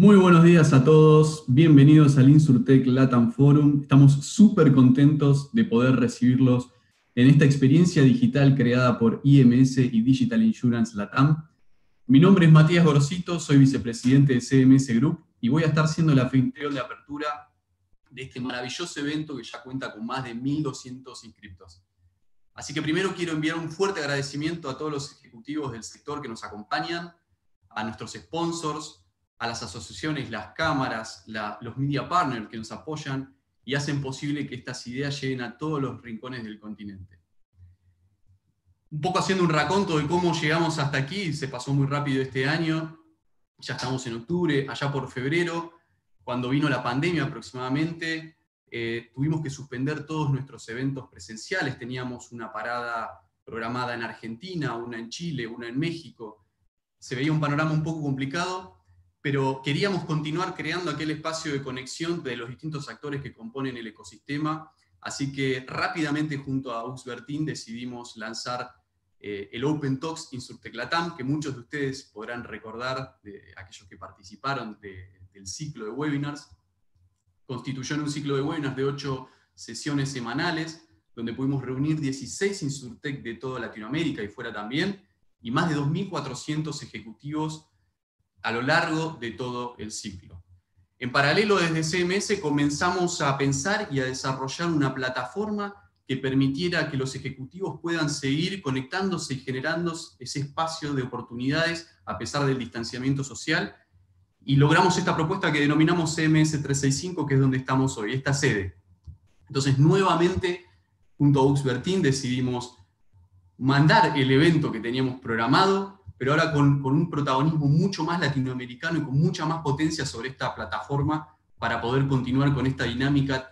Muy buenos días a todos, bienvenidos al Insurtech Latam Forum. Estamos súper contentos de poder recibirlos en esta experiencia digital creada por IMS y Digital Insurance Latam. Mi nombre es Matías Gorcito, soy vicepresidente de CMS Group y voy a estar siendo la anfitrión de apertura de este maravilloso evento que ya cuenta con más de 1.200 inscriptos. Así que primero quiero enviar un fuerte agradecimiento a todos los ejecutivos del sector que nos acompañan, a nuestros sponsors, a las asociaciones, las cámaras, los media partners que nos apoyan y hacen posible que estas ideas lleguen a todos los rincones del continente. Un poco haciendo un raconto de cómo llegamos hasta aquí, se pasó muy rápido este año, ya estamos en octubre, allá por febrero, cuando vino la pandemia aproximadamente, eh, tuvimos que suspender todos nuestros eventos presenciales, teníamos una parada programada en Argentina, una en Chile, una en México, se veía un panorama un poco complicado, pero queríamos continuar creando aquel espacio de conexión de los distintos actores que componen el ecosistema, así que rápidamente junto a Ux decidimos lanzar eh, el Open Talks Insurtec Latam, que muchos de ustedes podrán recordar, de aquellos que participaron del ciclo de webinars, en un ciclo de webinars de ocho sesiones semanales, donde pudimos reunir 16 Insurtec de toda Latinoamérica y fuera también, y más de 2.400 ejecutivos a lo largo de todo el ciclo. En paralelo, desde CMS comenzamos a pensar y a desarrollar una plataforma que permitiera que los ejecutivos puedan seguir conectándose y generando ese espacio de oportunidades a pesar del distanciamiento social. Y logramos esta propuesta que denominamos CMS 365, que es donde estamos hoy, esta sede. Entonces, nuevamente, junto a Uxbertin decidimos mandar el evento que teníamos programado pero ahora con, un protagonismo mucho más latinoamericano y con mucha más potencia sobre esta plataforma para poder continuar con esta dinámica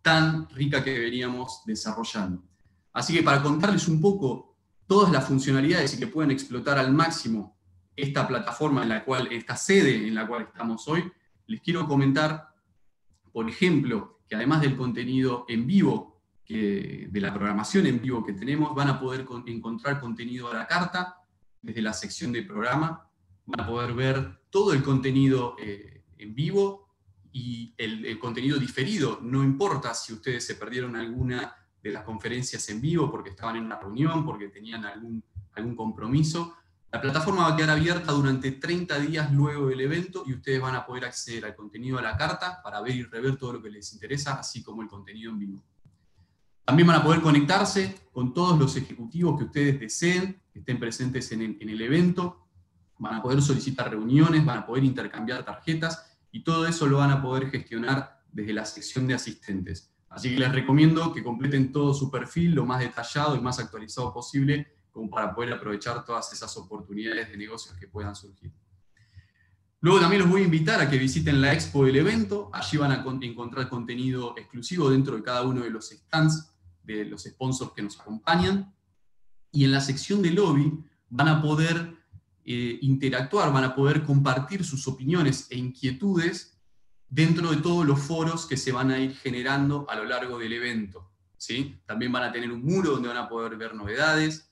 tan rica que veníamos desarrollando. Así que para contarles un poco todas las funcionalidades y que puedan explotar al máximo esta plataforma en la cual, esta sede en la cual estamos hoy, les quiero comentar, por ejemplo, que además del contenido en vivo, que, de la programación en vivo que tenemos, van a poder encontrar contenido a la carta, desde la sección de programa. Van a poder ver todo el contenido eh, en vivo y el, contenido diferido. No importa si ustedes se perdieron alguna de las conferencias en vivo porque estaban en una reunión, porque tenían algún, algún compromiso. La plataforma va a quedar abierta durante 30 días luego del evento y ustedes van a poder acceder al contenido a la carta para ver y rever todo lo que les interesa, así como el contenido en vivo. También van a poder conectarse con todos los ejecutivos que ustedes deseen, que estén presentes en el, evento, van a poder solicitar reuniones, van a poder intercambiar tarjetas y todo eso lo van a poder gestionar desde la sección de asistentes. Así que les recomiendo que completen todo su perfil lo más detallado y más actualizado posible como para poder aprovechar todas esas oportunidades de negocios que puedan surgir. Luego también los voy a invitar a que visiten la expo del evento, allí van a encontrar contenido exclusivo dentro de cada uno de los stands, de los sponsors que nos acompañan. Y en la sección de lobby van a poder eh, interactuar, van a poder compartir sus opiniones e inquietudes dentro de todos los foros que se van a ir generando a lo largo del evento. ¿sí? También van a tener un muro donde van a poder ver novedades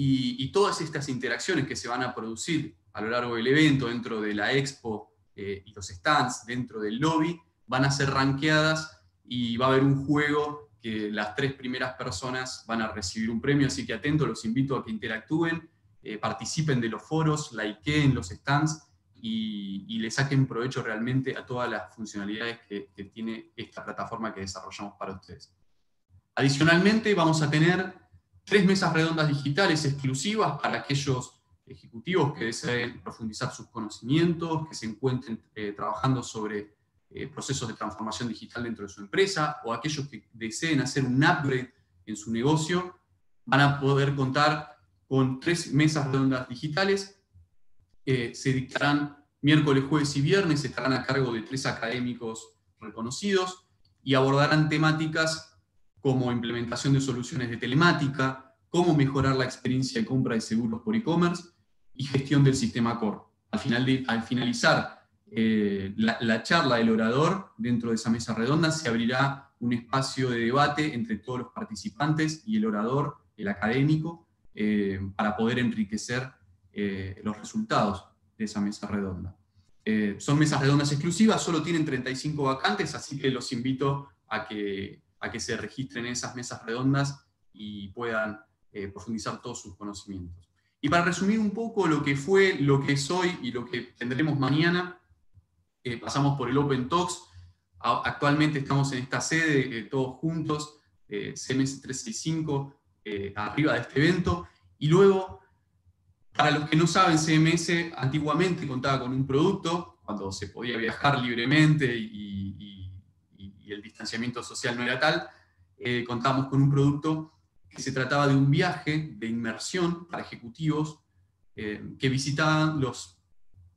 y, todas estas interacciones que se van a producir a lo largo del evento, dentro de la expo eh, y los stands, dentro del lobby, van a ser ranqueadas y va a haber un juego que las tres primeras personas van a recibir un premio, así que atento, los invito a que interactúen, eh, participen de los foros, likeen los stands y, les le saquen provecho realmente a todas las funcionalidades que, tiene esta plataforma que desarrollamos para ustedes. Adicionalmente, vamos a tener tres mesas redondas digitales exclusivas para aquellos ejecutivos que deseen profundizar sus conocimientos, que se encuentren eh, trabajando sobre eh, procesos de transformación digital dentro de su empresa o aquellos que deseen hacer un upgrade en su negocio, van a poder contar con tres mesas redondas digitales. que se dictarán miércoles, jueves y viernes, estarán a cargo de tres académicos reconocidos y abordarán temáticas como implementación de soluciones de telemática, cómo mejorar la experiencia de compra de seguros por e-commerce y gestión del sistema core. Al, final al finalizar eh, la, charla del orador dentro de esa mesa redonda, se abrirá un espacio de debate entre todos los participantes y el orador, el académico, eh, para poder enriquecer eh, los resultados de esa mesa redonda. son mesas redondas exclusivas, solo tienen 35 vacantes, así que los invito a que, a que se registren esas mesas redondas y puedan profundizar todos sus conocimientos. Y para resumir un poco lo que fue, lo que es hoy y lo que tendremos mañana, pasamos por el Open Talks, actualmente estamos en esta sede eh, todos juntos, eh, CMS 365, eh, arriba de este evento, y luego, para los que no saben, CMS antiguamente contaba con un producto, cuando se podía viajar libremente y, el distanciamiento social no era tal, contamos con un producto que se trataba de un viaje de inmersión para ejecutivos que visitaban los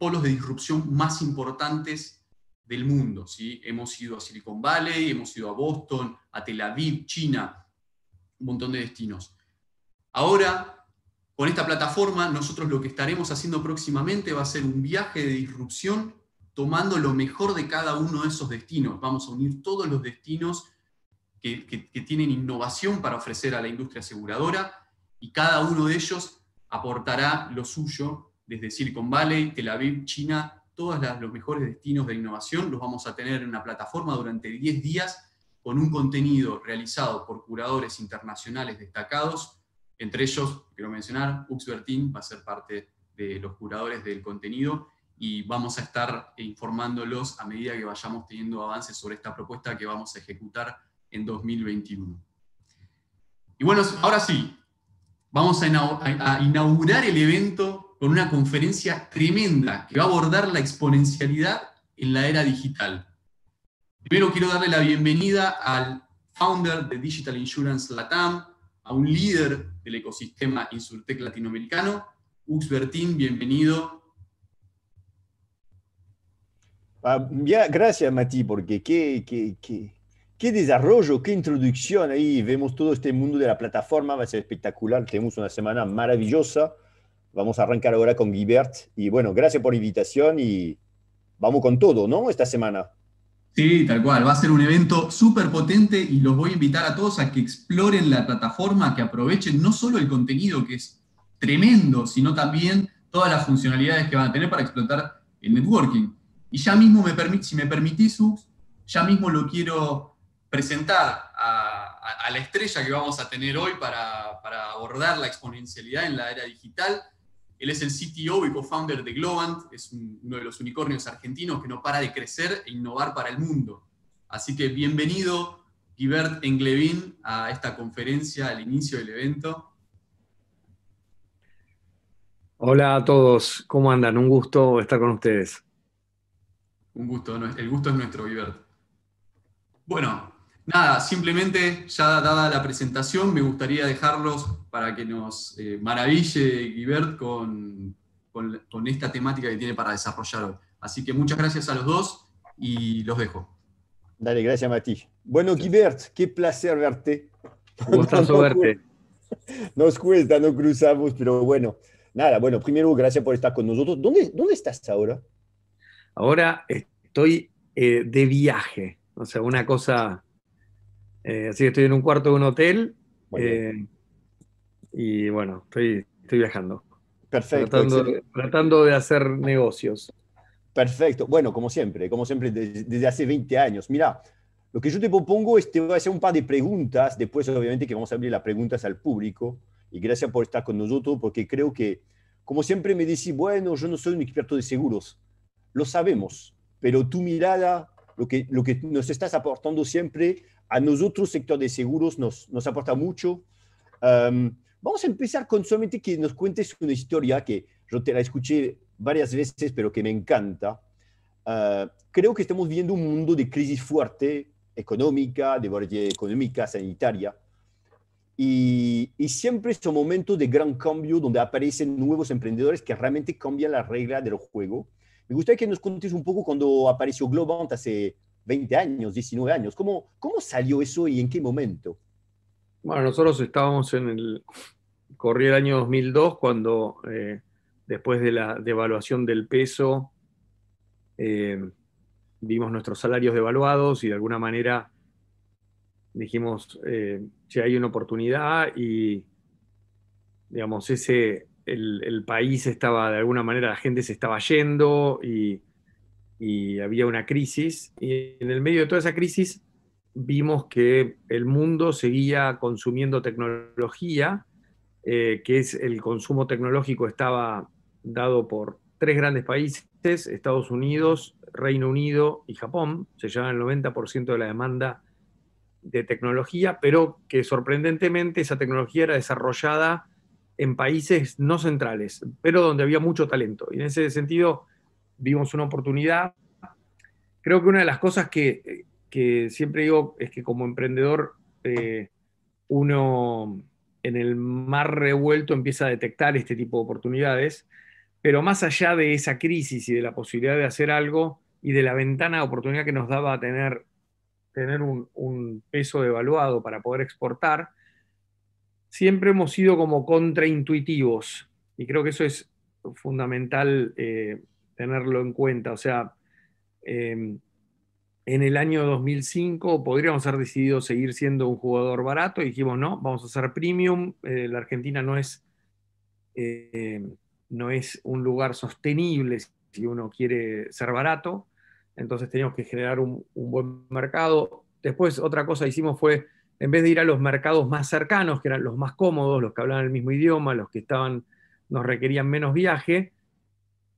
polos de disrupción más importantes del mundo. ¿sí? Hemos ido a Silicon Valley, hemos ido a Boston, a Tel Aviv, China, un montón de destinos. Ahora, con esta plataforma, nosotros lo que estaremos haciendo próximamente va a ser un viaje de disrupción tomando lo mejor de cada uno de esos destinos. Vamos a unir todos los destinos que, que, tienen innovación para ofrecer a la industria aseguradora y cada uno de ellos aportará lo suyo desde Silicon Valley, Tel Aviv, China, todos los mejores destinos de innovación los vamos a tener en una plataforma durante 10 días con un contenido realizado por curadores internacionales destacados, entre ellos, quiero mencionar, Uxbertin va a ser parte de los curadores del contenido y vamos a estar informándolos a medida que vayamos teniendo avances sobre esta propuesta que vamos a ejecutar en 2021. Y bueno, ahora sí, vamos a inaugurar el evento con una conferencia tremenda que va a abordar la exponencialidad en la era digital. Primero quiero darle la bienvenida al founder de Digital Insurance Latam, a un líder del ecosistema Insurtech latinoamericano, Ux Bertín, bienvenido. Ah, gracias, Mati, porque qué, qué, qué, qué desarrollo, qué introducción ahí. Vemos todo este mundo de la plataforma, va a ser espectacular. Tenemos una semana maravillosa Vamos a arrancar ahora con Guibert. Y bueno, gracias por la invitación y vamos con todo, ¿no? Esta semana. Sí, tal cual. Va a ser un evento súper potente y los voy a invitar a todos a que exploren la plataforma, que aprovechen no solo el contenido, que es tremendo, sino también todas las funcionalidades que van a tener para explotar el networking. Y ya mismo, me si me permitís, ya mismo lo quiero presentar a, la estrella que vamos a tener hoy para, para abordar la exponencialidad en la era digital. Él es el CTO y co-founder de Globant, es uno de los unicornios argentinos que no para de crecer e innovar para el mundo. Así que bienvenido, Guibert Englevin, a esta conferencia, al inicio del evento. Hola a todos, ¿cómo andan? Un gusto estar con ustedes. Un gusto, el gusto es nuestro, Guibert. Bueno, nada, simplemente ya dada la presentación, me gustaría dejarlos para que nos eh, maraville Guibert con, con, esta temática que tiene para desarrollar Así que muchas gracias a los dos y los dejo. Dale, gracias Mati. Bueno, Guibert, qué placer verte. Un verte. Nos cuesta, no cruzamos, pero bueno. Nada, bueno, primero gracias por estar con nosotros. ¿Dónde, dónde estás ahora? Ahora estoy eh, de viaje, o sea, una cosa eh, así que estoy en un cuarto de un hotel. Eh, y bueno, estoy, viajando. Perfecto. Tratando, de hacer negocios. Perfecto. Bueno, como siempre, como siempre, desde, hace 20 años. Mira, lo que yo te propongo es te voy a hacer un par de preguntas. Después, obviamente, que vamos a abrir las preguntas al público. Y gracias por estar con nosotros, porque creo que, como siempre, me decís, bueno, yo no soy un experto de seguros. Lo sabemos, pero tu mirada, lo que, lo que nos estás aportando siempre a nosotros, sector de seguros, nos, nos aporta mucho. vamos a empezar con solamente que nos cuentes una historia que yo te la escuché varias veces, pero que me encanta. Ah, creo que estamos viviendo un mundo de crisis fuerte, económica, de variedad económica, sanitaria. Y, y, siempre un momentos de gran cambio donde aparecen nuevos emprendedores que realmente cambian la regla del juego. Me gustaría que nos contes un poco cuando apareció Globant hace 20 años, 19 años. ¿Cómo, cómo salió eso y en qué momento? Bueno, nosotros estábamos en el, corría el año 2002 cuando eh, después de la devaluación del peso vimos eh, nuestros salarios devaluados y de alguna manera dijimos, eh, si hay una oportunidad y digamos, ese, el, país estaba, de alguna manera la gente se estaba yendo y y había una crisis. Y en el medio de toda esa crisis vimos que el mundo seguía consumiendo tecnología, eh, que es el consumo tecnológico estaba dado por tres grandes países, Estados Unidos, Reino Unido y Japón, se llevaban el 90% de la demanda de tecnología, pero que sorprendentemente esa tecnología era desarrollada en países no centrales, pero donde había mucho talento. Y en ese sentido, vimos una oportunidad. Creo que una de las cosas que, siempre digo es que como emprendedor eh, uno en el mar revuelto empieza a detectar este tipo de oportunidades, pero más allá de esa crisis y de la posibilidad de hacer algo y de la ventana de oportunidad que nos daba tener, tener un, peso devaluado para poder exportar, siempre hemos sido como contraintuitivos y creo que eso es fundamental eh, tenerlo en cuenta. O sea, eh, en el año 2005 podríamos haber decidido seguir siendo un jugador barato y dijimos, no, vamos a ser premium, eh, la Argentina no es, eh, no es un lugar sostenible si uno quiere ser barato, entonces teníamos que generar un, buen mercado. Después otra cosa que hicimos fue, en vez de ir a los mercados más cercanos, que eran los más cómodos, los que hablaban el mismo idioma, los que estaban, nos requerían menos viaje,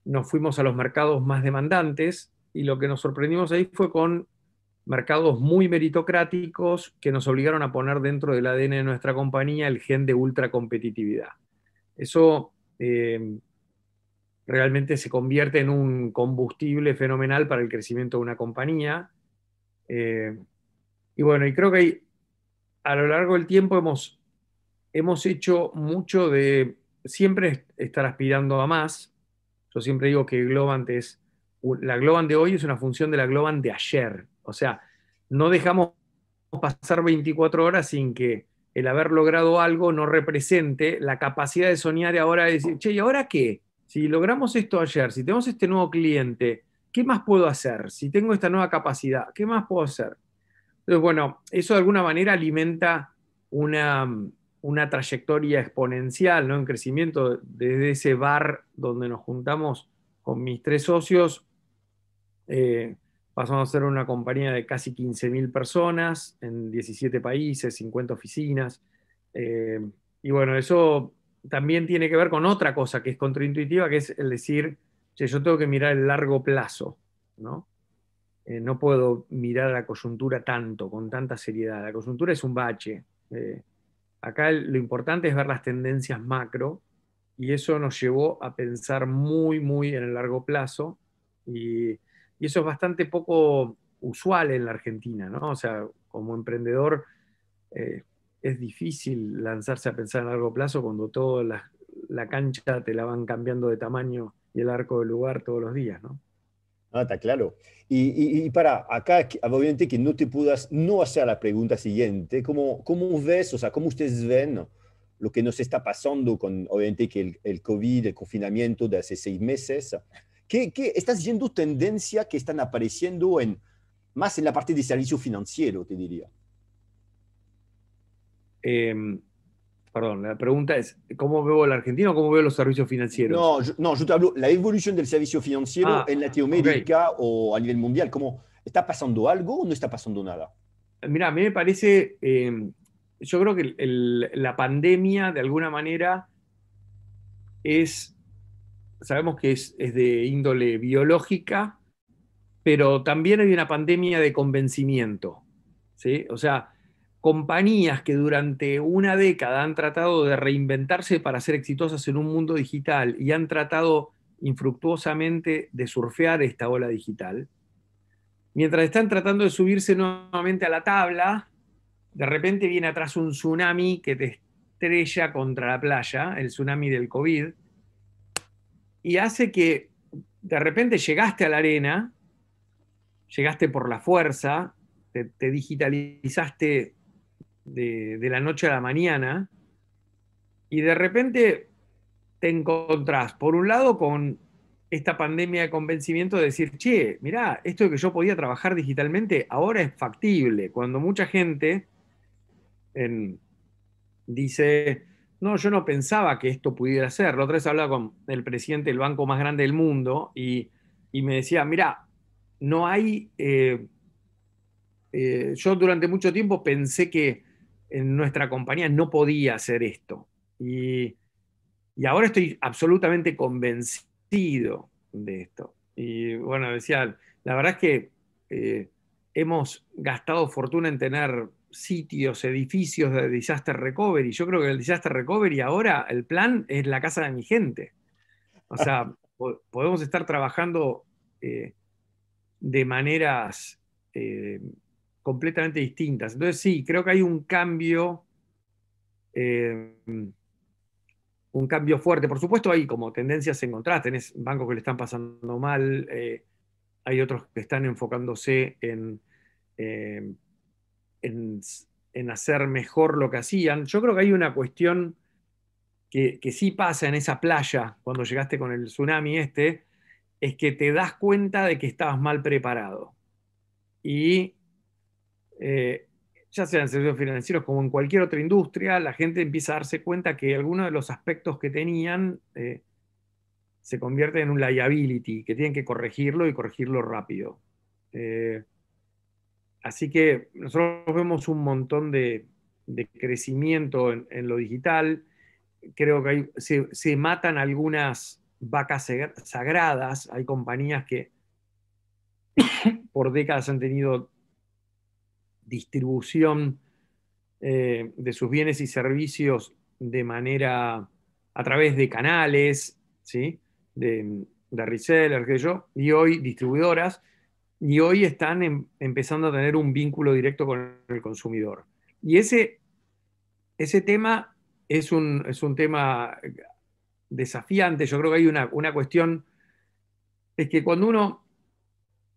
nos fuimos a los mercados más demandantes y lo que nos sorprendimos ahí fue con mercados muy meritocráticos que nos obligaron a poner dentro del ADN de nuestra compañía el gen de ultra competitividad Eso em, realmente se convierte en un combustible fenomenal para el crecimiento de una compañía. Em, y bueno, y creo que a lo largo del tiempo hemos, hemos hecho mucho de siempre estar aspirando a más, yo siempre digo que es, la Globant de hoy es una función de la Globant de ayer. O sea, no dejamos pasar 24 horas sin que el haber logrado algo no represente la capacidad de soñar y ahora de decir, che, ¿y ahora qué? Si logramos esto ayer, si tenemos este nuevo cliente, ¿qué más puedo hacer? Si tengo esta nueva capacidad, ¿qué más puedo hacer? Entonces, bueno, eso de alguna manera alimenta una, mm, una trayectoria exponencial, ¿no? En crecimiento desde ese bar donde nos juntamos con mis tres socios, eh, pasamos a ser una compañía de casi 15.000 personas en 17 países, 50 oficinas. Eh, y bueno, eso también tiene que ver con otra cosa que es contraintuitiva, que es el decir, yo tengo que mirar el largo plazo, ¿no? Eh, no puedo mirar la coyuntura tanto, con tanta seriedad. La coyuntura es un bache. Acá lo importante es ver las tendencias macro y eso nos llevó a pensar muy, muy en el largo plazo y, eso es bastante poco usual en la Argentina, ¿no? O sea, como emprendedor eh, es difícil lanzarse a pensar en largo plazo cuando toda la, cancha te la van cambiando de tamaño y el arco del lugar todos los días, ¿no? Ah, está claro. Y, para acá, obviamente que no te puedas no hacer la pregunta siguiente, ¿cómo, cómo ves, o sea, cómo ustedes ven lo que nos está pasando con, obviamente, que el, COVID, el confinamiento de hace seis meses? ¿Qué, qué estás viendo tendencia que están apareciendo en, más en la parte de servicio financiero, te diría? Eh, Perdón, la pregunta es, ¿cómo veo el argentino o cómo veo los servicios financieros? No, yo, no, yo te hablo, la evolución del servicio financiero ah, en Latinoamérica o a nivel mundial, ¿cómo está pasando algo o no está pasando nada? Mira, a mí me parece, eh, yo creo que la pandemia de alguna manera es, sabemos que es, es de índole biológica, pero también hay una pandemia de convencimiento, ¿sí? O sea, compañías que durante una década han tratado de reinventarse para ser exitosas en un mundo digital y han tratado infructuosamente de surfear esta ola digital, mientras están tratando de subirse nuevamente a la tabla, de repente viene atrás un tsunami que te estrella contra la playa, el tsunami del COVID, y hace que de repente llegaste a la arena, llegaste por la fuerza, te, digitalizaste de, la noche a la mañana, y de repente te encontrás, por un lado, con esta pandemia de convencimiento de decir, che, mirá, esto de que yo podía trabajar digitalmente ahora es factible, cuando mucha gente dice, no, yo no pensaba que esto pudiera ser. La otra vez hablaba con el presidente del banco más grande del mundo y, me decía, mirá, no hay, eh, eh, yo durante mucho tiempo pensé que en nuestra compañía no podía hacer esto. Y, ahora estoy absolutamente convencido de esto. Y bueno, decía, la verdad es que eh, hemos gastado fortuna en tener sitios, edificios de disaster recovery. Yo creo que el disaster recovery ahora, el plan es la casa de mi gente. O sea, podemos estar trabajando eh, de maneras eh, completamente distintas. Entonces sí, creo que hay un cambio, em, un cambio fuerte. Por supuesto hay como tendencias en contraste, tenés bancos que le están pasando mal, eh, hay otros que están enfocándose em, en, en, hacer mejor lo que hacían. Yo creo que hay una cuestión que, que sí pasa en esa playa cuando llegaste con el tsunami este, es que te das cuenta de que estabas mal preparado. Y eh, ya sea en servicios financieros como en cualquier otra industria, la gente empieza a darse cuenta que algunos de los aspectos que tenían eh, se convierte en un liability, que tienen que corregirlo y corregirlo rápido. Eh, así que nosotros vemos un montón de, crecimiento en, lo digital. Creo que se, se, matan algunas vacas sagradas. Hay compañías que por décadas han tenido distribución eh, de sus bienes y servicios de manera a través de canales, ¿sí? de, de qué que yo, y hoy distribuidoras, y hoy están em, empezando a tener un vínculo directo con el consumidor. Y ese, ese tema es un, es un tema desafiante, yo creo que hay una, una cuestión, es que cuando uno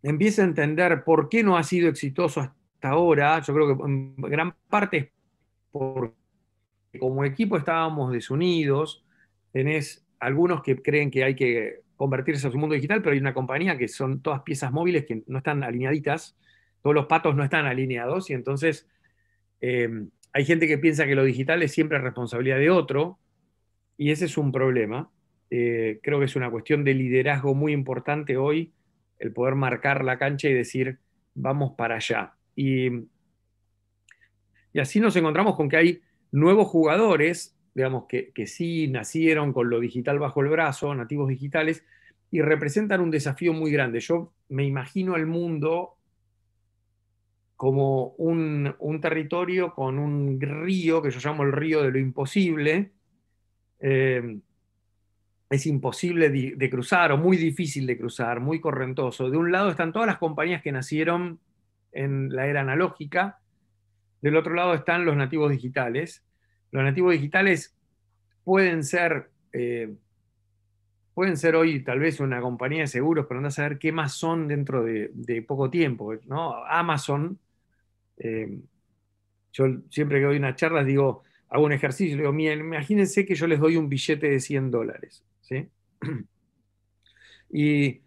empieza a entender por qué no ha sido exitoso hasta ahora, yo creo que en mm, gran parte es porque como equipo estábamos desunidos, tenés algunos que creen que hay que convertirse a su mundo digital, pero hay una compañía que son todas piezas móviles que no están alineaditas, todos los patos no están alineados y entonces em, hay gente que piensa que lo digital es siempre responsabilidad de otro y ese es un problema. Eh, creo que es una cuestión de liderazgo muy importante hoy el poder marcar la cancha y decir, vamos para allá. Y, así nos encontramos con que hay nuevos jugadores, digamos, que, sí nacieron con lo digital bajo el brazo, nativos digitales, y representan un desafío muy grande. Yo me imagino el mundo como un, territorio con un río que yo llamo el río de lo imposible. Eh, es imposible de, cruzar o muy difícil de cruzar, muy correntoso. De un lado están todas las compañías que nacieron en la era analógica. Del otro lado están los nativos digitales. Los nativos digitales pueden ser, eh, pueden ser hoy tal vez una compañía de seguros, pero no a saber qué más son dentro de, poco tiempo. ¿no? Amazon, eh, yo siempre que doy una charla digo, hago un ejercicio, digo, imagínense que yo les doy un billete de 100 dólares. ¿sí? Y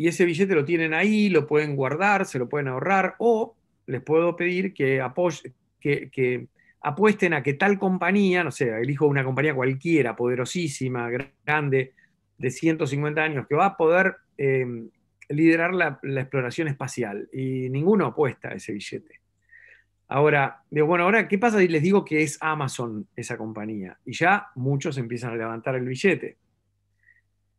y ese billete lo tienen ahí, lo pueden guardar, se lo pueden ahorrar, o les puedo pedir que, apuesten a que tal compañía, no sé, elijo una compañía cualquiera, poderosísima, grande, de 150 años, que va a poder em, liderar la, exploración espacial. Y ninguno apuesta a ese billete. Ahora, digo, bueno, ahora, ¿qué pasa si les digo que es Amazon esa compañía? Y ya muchos empiezan a levantar el billete.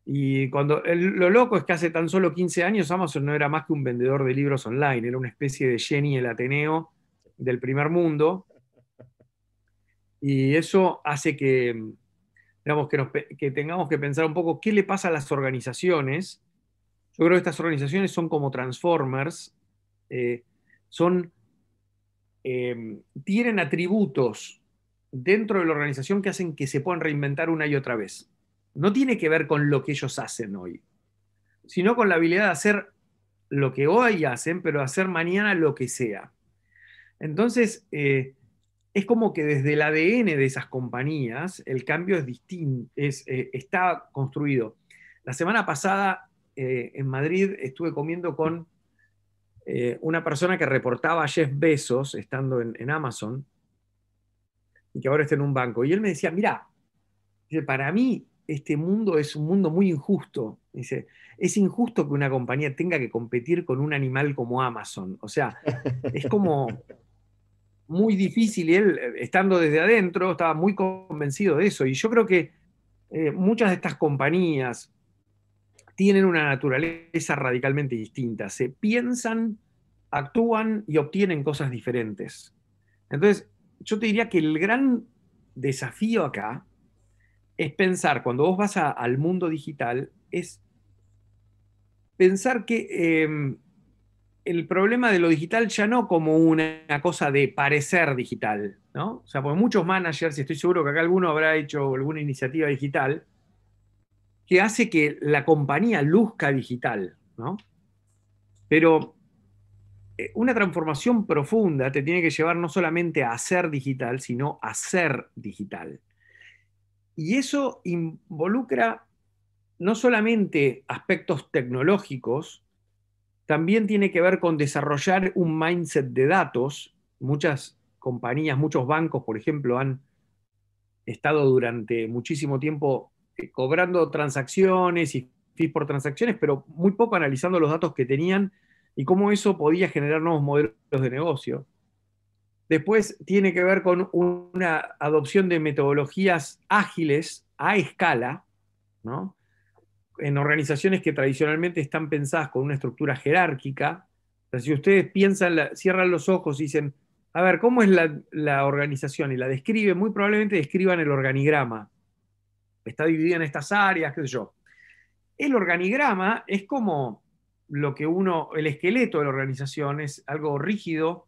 Y cuando lo loco es que hace tan solo 15 años Amazon no era más que un vendedor de libros online, era una especie de Jenny el Ateneo del primer mundo. Y eso hace que, tengamos que pensar un poco qué le pasa a las organizaciones. Yo creo que estas organizaciones son como transformers, eh, son, em, tienen atributos dentro de la organización que hacen que se puedan reinventar una y otra vez no tiene que ver con lo que ellos hacen hoy, sino con la habilidad de hacer lo que hoy hacen, pero hacer mañana lo que sea. Entonces, eh, es como que desde el ADN de esas compañías el cambio es distinto, es, eh, está construido. La semana pasada eh, en Madrid estuve comiendo con una persona que reportaba a Jeff Bezos estando en, en Amazon y que ahora está en un banco. Y él me decía, mira, para mí este mundo es un mundo muy injusto. Dice, es injusto que una compañía tenga que competir con un animal como Amazon. O sea, es como muy difícil y él, eh, estando desde adentro, estaba muy convencido de eso. Y yo creo que eh, muchas de estas compañías tienen una naturaleza radicalmente distinta. Se piensan, actúan y obtienen cosas diferentes. Entonces, yo te diría que el gran desafío acá es pensar, cuando vos vas al mundo digital, es pensar que em, el problema de lo digital ya no como una, cosa de parecer digital, ¿no? O sea, porque muchos managers, y estoy seguro que acá alguno habrá hecho alguna iniciativa digital, que hace que la compañía luzca digital, ¿no? Pero eh, una transformación profunda te tiene que llevar no solamente a ser digital, sino a ser digital. Y eso involucra no solamente aspectos tecnológicos, también tiene que ver con desarrollar un mindset de datos. Muchas compañías, muchos bancos, por ejemplo, han estado durante muchísimo tiempo eh, cobrando transacciones y fees por transacciones, pero muy poco analizando los datos que tenían y cómo eso podía generar nuevos modelos de negocio. Después tiene que ver con una adopción de metodologías ágiles a escala, ¿no? en organizaciones que tradicionalmente están pensadas con una estructura jerárquica. si ustedes piensan, cierran los ojos y dicen, a ver, ¿cómo es la, organización? Y la describen, muy probablemente describan el organigrama. Está dividida en estas áreas, qué sé yo. El organigrama es como lo que uno, el esqueleto de la organización es algo rígido,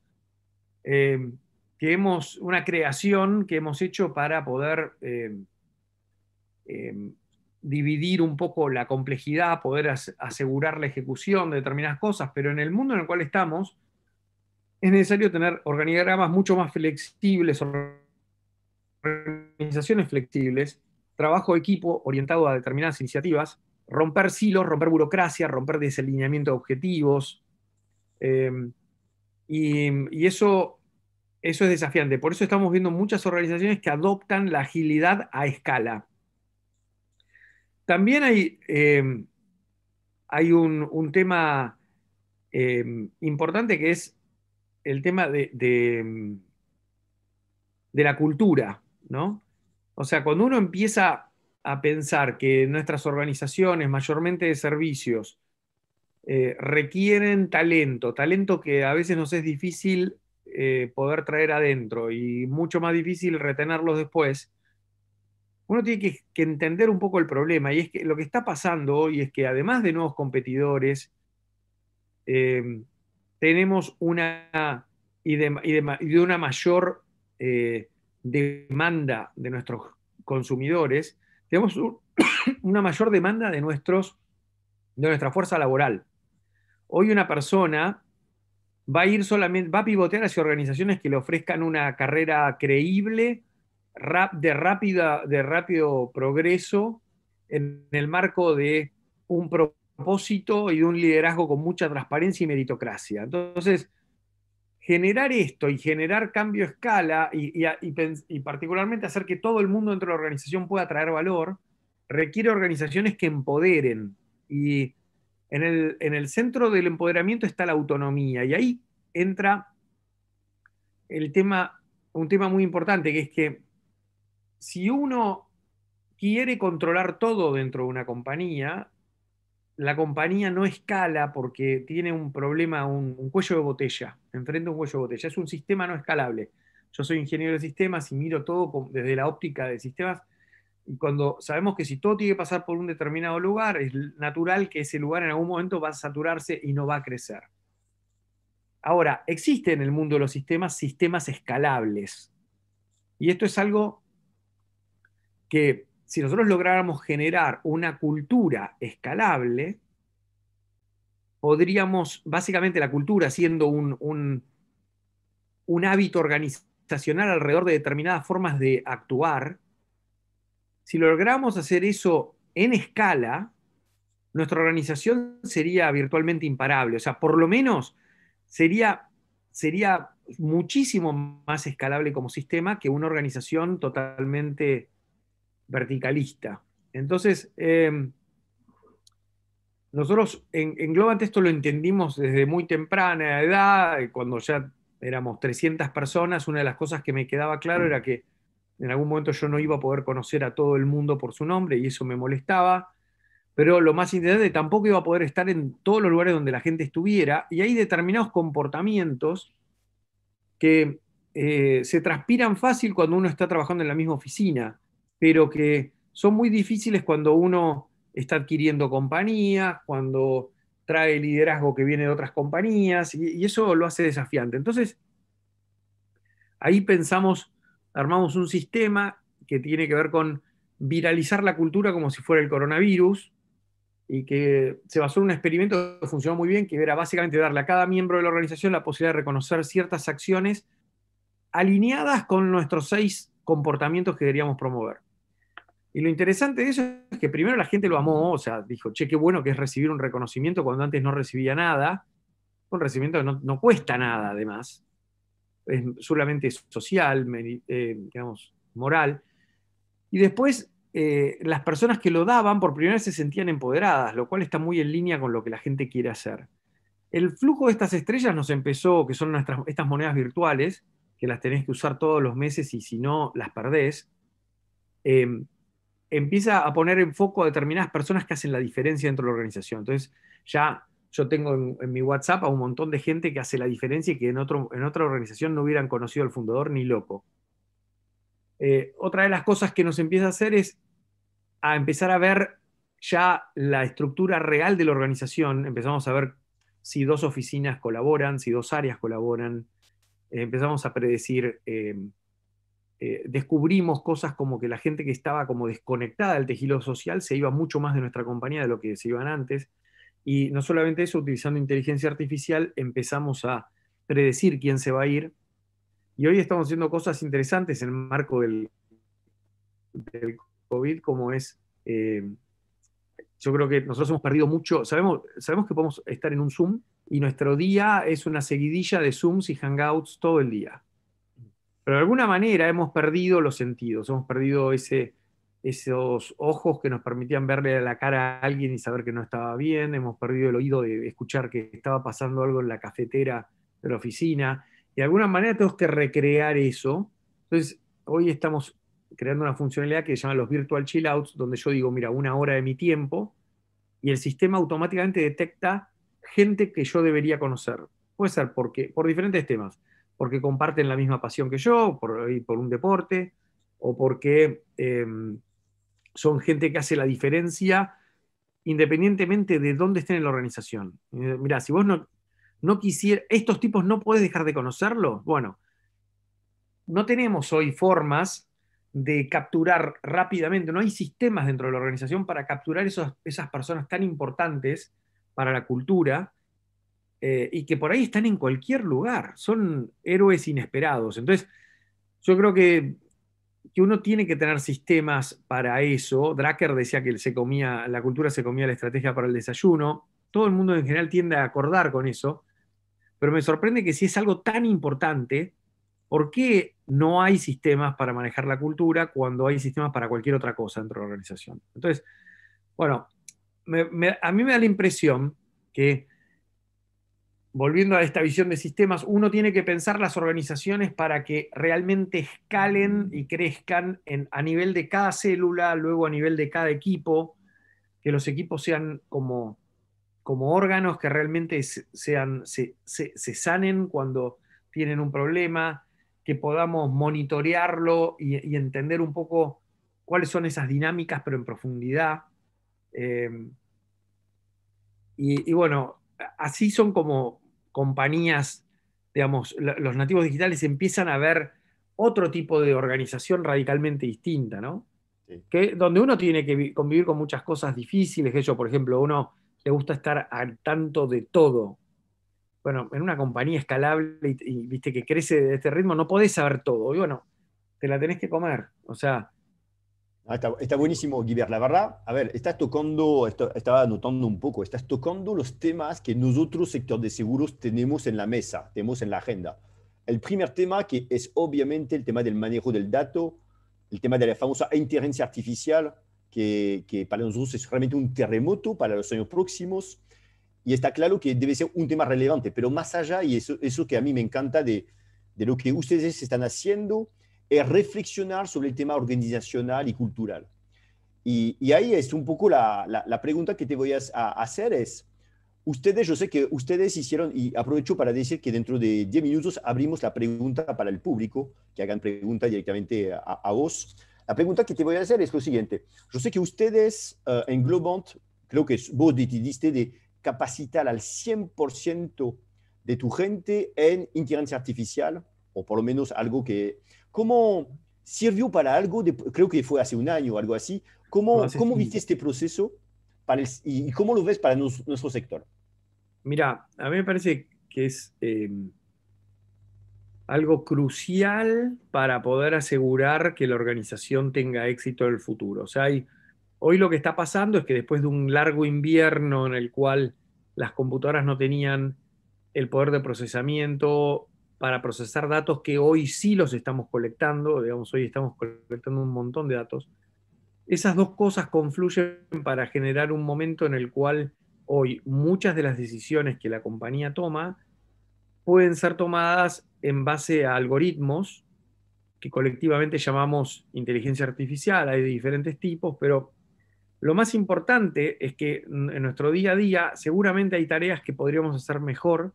Em, que hemos, una creación que hemos hecho para poder em, em, dividir un poco la complejidad, poder asegurar la ejecución de determinadas cosas, pero en el mundo en el cual estamos es necesario tener organigramas mucho más flexibles, organizaciones flexibles, trabajo de equipo orientado a determinadas iniciativas, romper silos, romper burocracia, romper desalineamiento de objetivos. Y, eso, eso es desafiante. Por eso estamos viendo muchas organizaciones que adoptan la agilidad a escala. También hay, eh, hay un, tema eh, importante que es el tema de, de, la cultura, O sea, cuando uno empieza a pensar que nuestras organizaciones, mayormente de servicios, eh, requieren talento, talento que a veces nos es difícil eh, poder traer adentro y mucho más difícil retenerlos después, uno tiene que, entender un poco el problema. Y es que lo que está pasando hoy es que además de nuevos competidores, em, tenemos una de, una mayor eh, demanda de nuestros consumidores, tenemos una mayor demanda de, nuestros, de nuestra fuerza laboral. Hoy una persona va a ir solamente, va a pivotear hacia organizaciones que le ofrezcan una carrera creíble, de, rápida, de rápido progreso, en el marco de un propósito y de un liderazgo con mucha transparencia y meritocracia. Entonces, generar esto y generar cambio a escala y, y particularmente hacer que todo el mundo dentro de la organización pueda traer valor, requiere organizaciones que empoderen y en el, centro del empoderamiento está la autonomía y ahí entra el tema, un tema muy importante, que es que si uno quiere controlar todo dentro de una compañía, la compañía no escala porque tiene un problema, un, cuello de botella, enfrenta un cuello de botella. Es un sistema no escalable. Yo soy ingeniero de sistemas y miro todo desde la óptica de sistemas y cuando sabemos que si todo tiene que pasar por un determinado lugar, es natural que ese lugar en algún momento va a saturarse y no va a crecer. Ahora, existe en el mundo de los sistemas sistemas escalables. Y esto es algo que si nosotros lográramos generar una cultura escalable, podríamos, básicamente la cultura siendo un, un, un hábito organizacional alrededor de determinadas formas de actuar, si logramos hacer eso en escala, nuestra organización sería virtualmente imparable. O sea, por lo menos sería, sería muchísimo más escalable como sistema que una organización totalmente verticalista. Entonces, em, nosotros en, Globante esto lo entendimos desde muy temprana edad, cuando ya éramos 300 personas, una de las cosas que me quedaba claro mm. era que en algún momento yo no iba a poder conocer a todo el mundo por su nombre y eso me molestaba, pero lo más interesante, tampoco iba a poder estar en todos los lugares donde la gente estuviera y hay determinados comportamientos que eh, se transpiran fácil cuando uno está trabajando en la misma oficina, pero que son muy difíciles cuando uno está adquiriendo compañías, cuando trae liderazgo que viene de otras compañías y eso lo hace desafiante. Entonces, ahí pensamos armamos un sistema que tiene que ver con viralizar la cultura como si fuera el coronavirus y que se basó en un experimento que funcionó muy bien, que era básicamente darle a cada miembro de la organización la posibilidad de reconocer ciertas acciones alineadas con nuestros seis comportamientos que deberíamos promover. Y lo interesante de eso es que primero la gente lo amó, o sea, dijo, che, qué bueno que es recibir un reconocimiento cuando antes no recibía nada. Un recibimiento que no cuesta nada, además es solamente social, eh, digamos, moral. Y después eh, las personas que lo daban por primera vez se sentían empoderadas, lo cual está muy en línea con lo que la gente quiere hacer. El flujo de estas estrellas nos empezó, que son nuestras, estas monedas virtuales, que las tenés que usar todos los meses y si no, las perdés. Em, empieza a poner en foco a determinadas personas que hacen la diferencia dentro de la organización. Entonces, ya yo tengo en, mi WhatsApp a un montón de gente que hace la diferencia y que en, otra organización no hubieran conocido al fundador ni loco. Eh, otra de las cosas que nos empieza a hacer es a empezar a ver ya la estructura real de la organización. Empezamos a ver si dos oficinas colaboran, si dos áreas colaboran. Eh, empezamos a predecir... Em, eh, descubrimos cosas como que la gente que estaba como desconectada del tejido social se iba mucho más de nuestra compañía de lo que se iban antes. Y no solamente eso, utilizando inteligencia artificial empezamos a predecir quién se va a ir. Y hoy estamos haciendo cosas interesantes en el marco del, COVID, como es, eh, yo creo que nosotros hemos perdido mucho, sabemos, sabemos que podemos estar en un Zoom y nuestro día es una seguidilla de Zooms y Hangouts todo el día. Pero de alguna manera hemos perdido los sentidos, hemos perdido ese, esos ojos que nos permitían verle la cara a alguien y saber que no estaba bien, hemos perdido el oído de escuchar que estaba pasando algo en la cafetera de la oficina, y de alguna manera tenemos que recrear eso. Entonces, hoy estamos creando una funcionalidad que se llama los virtual chill outs, donde yo digo, mira, una hora de mi tiempo, y el sistema automáticamente detecta gente que yo debería conocer. Puede ser porque, por diferentes temas, porque comparten la misma pasión que yo, por, por un deporte, o porque... Em, son gente que hace la diferencia independientemente de dónde estén en la organización. Eh, mirá, si vos no, no quisieras, estos tipos no puedes dejar de conocerlos, bueno, no tenemos hoy formas de capturar rápidamente, no hay sistemas dentro de la organización para capturar esas personas tan importantes para la cultura eh, y que por ahí están en cualquier lugar, son héroes inesperados. Entonces, yo creo que que uno tiene que tener sistemas para eso. Dracker decía que se comía, la cultura se comía la estrategia para el desayuno. Todo el mundo en general tiende a acordar con eso, pero me sorprende que si es algo tan importante, ¿por qué no hay sistemas para manejar la cultura cuando hay sistemas para cualquier otra cosa dentro de la organización? Entonces, bueno, a mí me da la impresión que volviendo a esta visión de sistemas, uno tiene que pensar las organizaciones para que realmente escalen mm. y crezcan a nivel de cada célula, luego a nivel de cada equipo, que los equipos sean como, como órganos que realmente sean, se, sanen cuando tienen un problema, que podamos monitorearlo y, entender un poco cuáles son esas dinámicas, pero en profundidad. Em, y bueno, así son como compañías, digamos, los nativos digitales empiezan a ver otro tipo de organización radicalmente distinta, ¿no? Que, donde uno tiene que convivir con muchas cosas difíciles, yo, por ejemplo, uno le gusta estar al tanto de todo. Bueno, en una compañía escalable y, viste que crece de este ritmo, no podés saber todo. Y bueno, te la tenés que comer. O sea, Ah, está, buenísimo, Guibert. La verdad, a ver, estás tocando, estaba anotando un poco, estás tocando los temas que nosotros, sector de seguros, tenemos en la mesa, tenemos en la agenda. El primer tema, que es obviamente el tema del manejo del dato, el tema de la famosa inteligencia artificial, que, que para nosotros es realmente un terremoto para los años próximos. Y está claro que debe ser un tema relevante, pero más allá, y eso, eso que a mí me encanta de, de lo que ustedes están haciendo, reflexionar sobre el tema organizacional y cultural. Y, ahí es un poco la, la, pregunta que te voy a, hacer es, ustedes, yo sé que ustedes hicieron, y aprovecho para decir que dentro de 10 minutos abrimos la pregunta para el público, que hagan pregunta directamente a, vos. La pregunta que te voy a hacer es lo siguiente. Yo sé que ustedes eh, en Globant, creo que vos decidiste de capacitar al 100% de tu gente en inteligencia artificial, o por lo menos algo que ¿Cómo sirvió para algo? creo que fue hace un año o algo así. ¿Cómo, viste este proceso y, cómo lo ves para nuestro sector? Mira, a mí me parece que es eh, algo crucial para poder asegurar que la organización tenga éxito en el futuro. O sea, hoy lo que está pasando es que después de un largo invierno en el cual las computadoras no tenían el poder de procesamiento para procesar datos que hoy sí los estamos colectando, digamos, hoy estamos colectando un montón de datos. Esas dos cosas confluyen para generar un momento en el cual hoy muchas de las decisiones que la compañía toma pueden ser tomadas en base a algoritmos que colectivamente llamamos inteligencia artificial, hay de diferentes tipos, pero lo más importante es que en nuestro día a día seguramente hay tareas que podríamos hacer mejor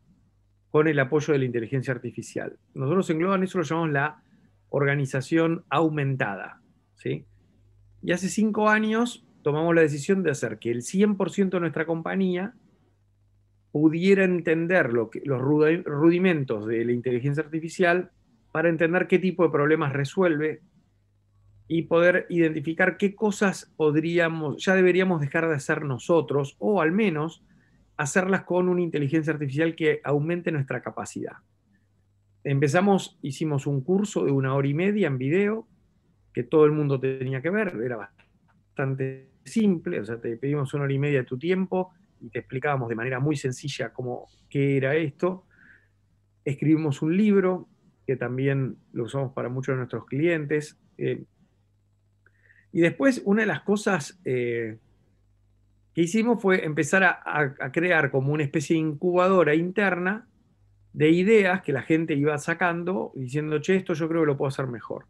con el apoyo de la inteligencia artificial. Nosotros en Globan eso lo llamamos la organización aumentada. ¿sí? Y hace cinco años tomamos la decisión de hacer que el 100% de nuestra compañía pudiera entender lo los rudimentos de la inteligencia artificial para entender qué tipo de problemas resuelve y poder identificar qué cosas podríamos, ya deberíamos dejar de hacer nosotros o al menos hacerlas con una inteligencia artificial que aumente nuestra capacidad. Empezamos, hicimos un curso de una hora y media en video, que todo el mundo tenía que ver, era bastante simple, o sea, te pedimos una hora y media de tu tiempo y te explicábamos de manera muy sencilla cómo, qué era esto. Escribimos un libro que también lo usamos para muchos de nuestros clientes. Eh, y después, una de las cosas eh, que hicimos fue empezar a, crear como una especie de incubadora interna de ideas que la gente iba sacando, diciendo, che, esto yo creo que lo puedo hacer mejor.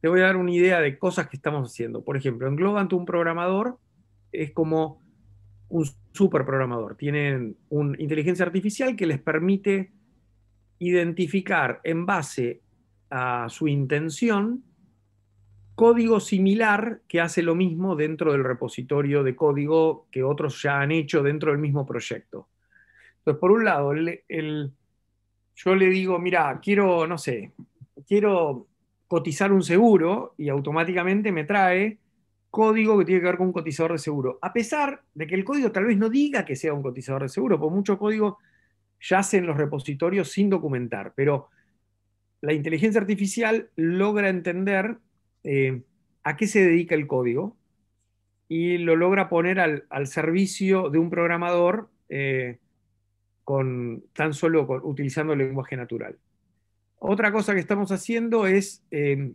Te voy a dar una idea de cosas que estamos haciendo. Por ejemplo, en un programador es como un programador. Tienen una inteligencia artificial que les permite identificar en base a su intención código similar que hace lo mismo dentro del repositorio de código que otros ya han hecho dentro del mismo proyecto. Entonces, por un lado, yo le digo, mira, quiero, no sé, quiero cotizar un seguro y automáticamente me trae código que tiene que ver con un cotizador de seguro. A pesar de que el código tal vez no diga que sea un cotizador de seguro, porque mucho código yace en los repositorios sin documentar, pero la inteligencia artificial logra entender eh, a qué se dedica el código y lo logra poner al, servicio de un programador eh, con, tan solo utilizando el lenguaje natural. Otra cosa que estamos haciendo es eh,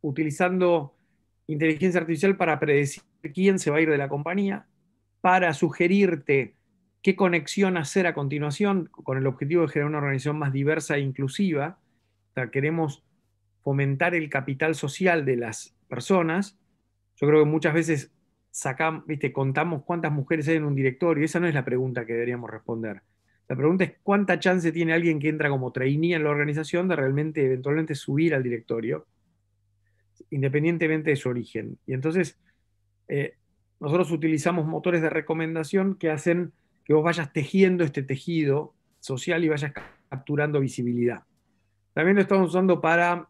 utilizando inteligencia artificial para predecir quién se va a ir de la compañía, para sugerirte qué conexión hacer a continuación con el objetivo de generar una organización más diversa e inclusiva. queremos fomentar el capital social de las personas. Yo creo que muchas veces ¿viste? contamos cuántas mujeres hay en un directorio, esa no es la pregunta que deberíamos responder. La pregunta es cuánta chance tiene alguien que entra como trainee en la organización de realmente eventualmente subir al directorio, independientemente de su origen. Y entonces, eh, nosotros utilizamos motores de recomendación que hacen que vos vayas tejiendo este tejido social y vayas capturando visibilidad. También lo estamos usando para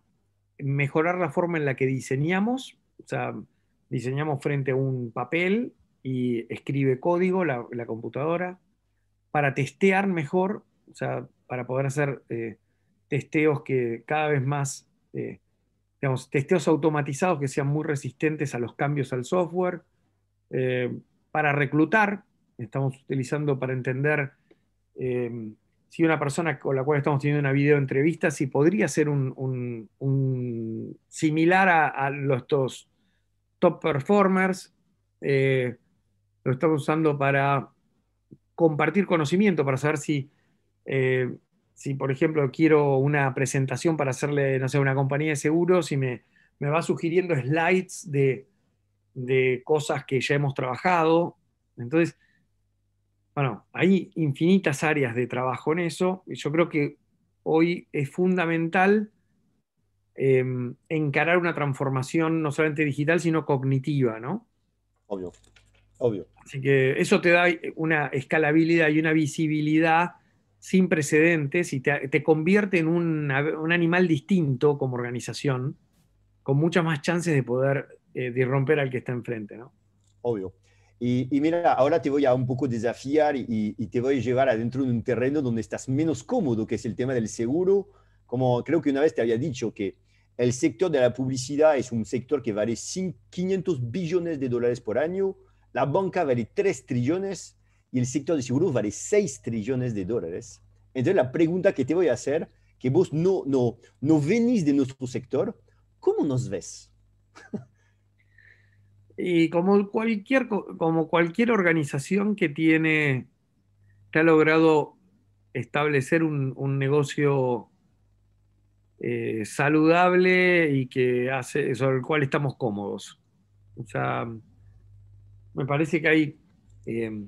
mejorar la forma en la que diseñamos, o sea, diseñamos frente a un papel y escribe código la, computadora, para testear mejor, o sea, para poder hacer eh, testeos que cada vez más, eh, digamos, testeos automatizados que sean muy resistentes a los cambios al software, eh, para reclutar, estamos utilizando para entender si una persona con la cual estamos teniendo una video entrevista si podría ser un, similar a, a, los top performers, eh, lo estamos usando para compartir conocimiento, para saber si, eh, si, por ejemplo, quiero una presentación para hacerle, no sé, una compañía de seguros y me, va sugiriendo slides de, de cosas que ya hemos trabajado. Entonces, bueno, hay infinitas áreas de trabajo en eso y yo creo que hoy es fundamental em, encarar una transformación no solamente digital, sino cognitiva, ¿no? Obvio, obvio. Así que eso te da una escalabilidad y una visibilidad sin precedentes y te, convierte en un, animal distinto como organización, con muchas más chances de poder eh, disromper al que está enfrente, ¿no? Obvio. Y, mira, ahora te voy a un poco desafiar y, te voy a llevar adentro de un terreno donde estás menos cómodo, que es el tema del seguro. Como creo que una vez te había dicho que el sector de la publicidad es un sector que vale 500 billones de dólares por año, la banca vale 3 trillones y el sector de seguros vale 6 trillones de dólares. Entonces la pregunta que te voy a hacer, que vos no, no, no venís de nuestro sector, ¿cómo nos ves? Y como cualquier, como cualquier organización que tiene, ha logrado establecer un, negocio eh, saludable y que hace, sobre el cual estamos cómodos. O sea, me parece que hay, eh,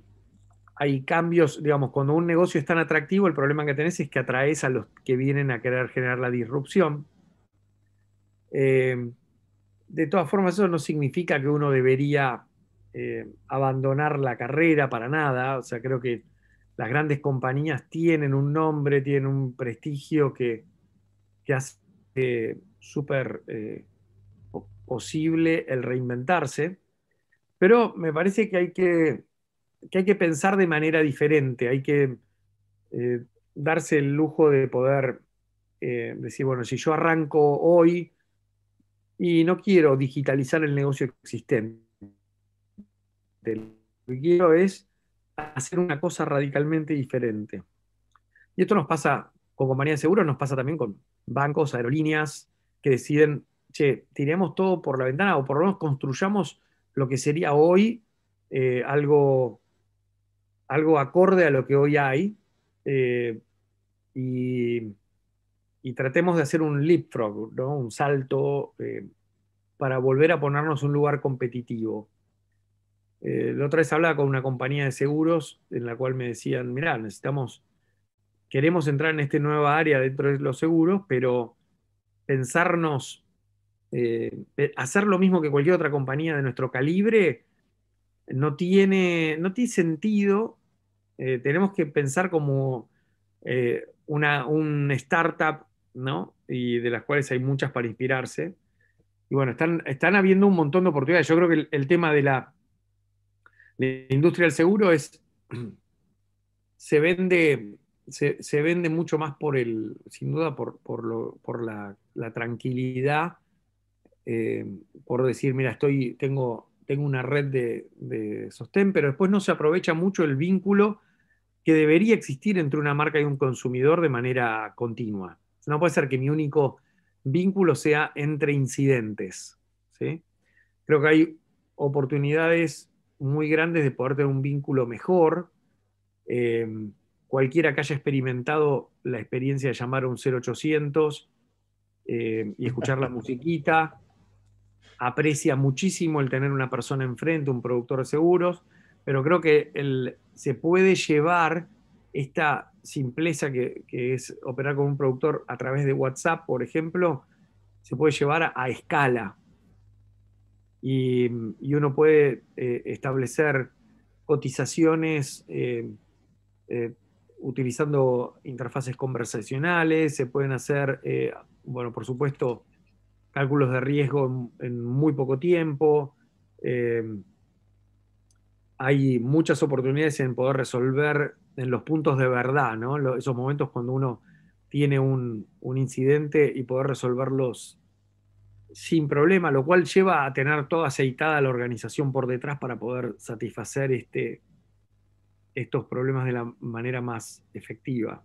hay cambios, digamos, cuando un negocio es tan atractivo, el problema que tenés es que atraes a los que vienen a querer generar la disrupción. Eh, de todas formas, eso no significa que uno debería eh, abandonar la carrera para nada. O sea, creo que las grandes compañías tienen un nombre, tienen un prestigio que, que hace eh, súper eh, posible el reinventarse. Pero me parece que hay que, que, hay que pensar de manera diferente, hay que darse el lujo de poder decir, bueno, si yo arranco hoy, y no quiero digitalizar el negocio existente. Lo que quiero es hacer una cosa radicalmente diferente. Y esto nos pasa con compañías de seguros, nos pasa también con bancos, aerolíneas, que deciden, che, tiremos todo por la ventana o por lo menos construyamos lo que sería hoy eh, algo, algo acorde a lo que hoy hay. Eh, y y tratemos de hacer un leapfrog, ¿no? un salto eh, para volver a ponernos un lugar competitivo. Eh, la otra vez hablaba con una compañía de seguros en la cual me decían, mirá, necesitamos, queremos entrar en esta nueva área dentro de los seguros, pero pensarnos, eh, hacer lo mismo que cualquier otra compañía de nuestro calibre, no tiene, no tiene sentido. tenemos que pensar como una un startup y de las cuales hay muchas para inspirarse. Y bueno, están, están habiendo un montón de oportunidades. Yo creo que el, tema de la, industria del seguro es, se vende, vende mucho más por el, sin duda, por, la, tranquilidad, eh, por decir, mira, estoy, tengo, tengo una red de sostén, pero después no se aprovecha mucho el vínculo que debería existir entre una marca y un consumidor de manera continua. No puede ser que mi único vínculo sea entre incidentes. ¿sí? Creo que hay oportunidades muy grandes de poder tener un vínculo mejor. Em, cualquiera que haya experimentado la experiencia de llamar a un 0800 em, y escuchar la musiquita, aprecia muchísimo el tener una persona enfrente, un productor de seguros, pero creo que se puede llevar esta simpleza que, es operar con un productor a través de WhatsApp, por ejemplo, se puede llevar a, escala. Y, uno puede eh, establecer cotizaciones eh, eh, utilizando interfaces conversacionales, se pueden hacer, bueno, por supuesto, cálculos de riesgo en, en muy poco tiempo hay muchas oportunidades en poder resolver en los puntos de verdad, esos momentos cuando uno tiene un, incidente y poder resolverlos sin problema, lo cual lleva a tener toda aceitada la organización por detrás para poder satisfacer este, estos problemas de la manera más efectiva.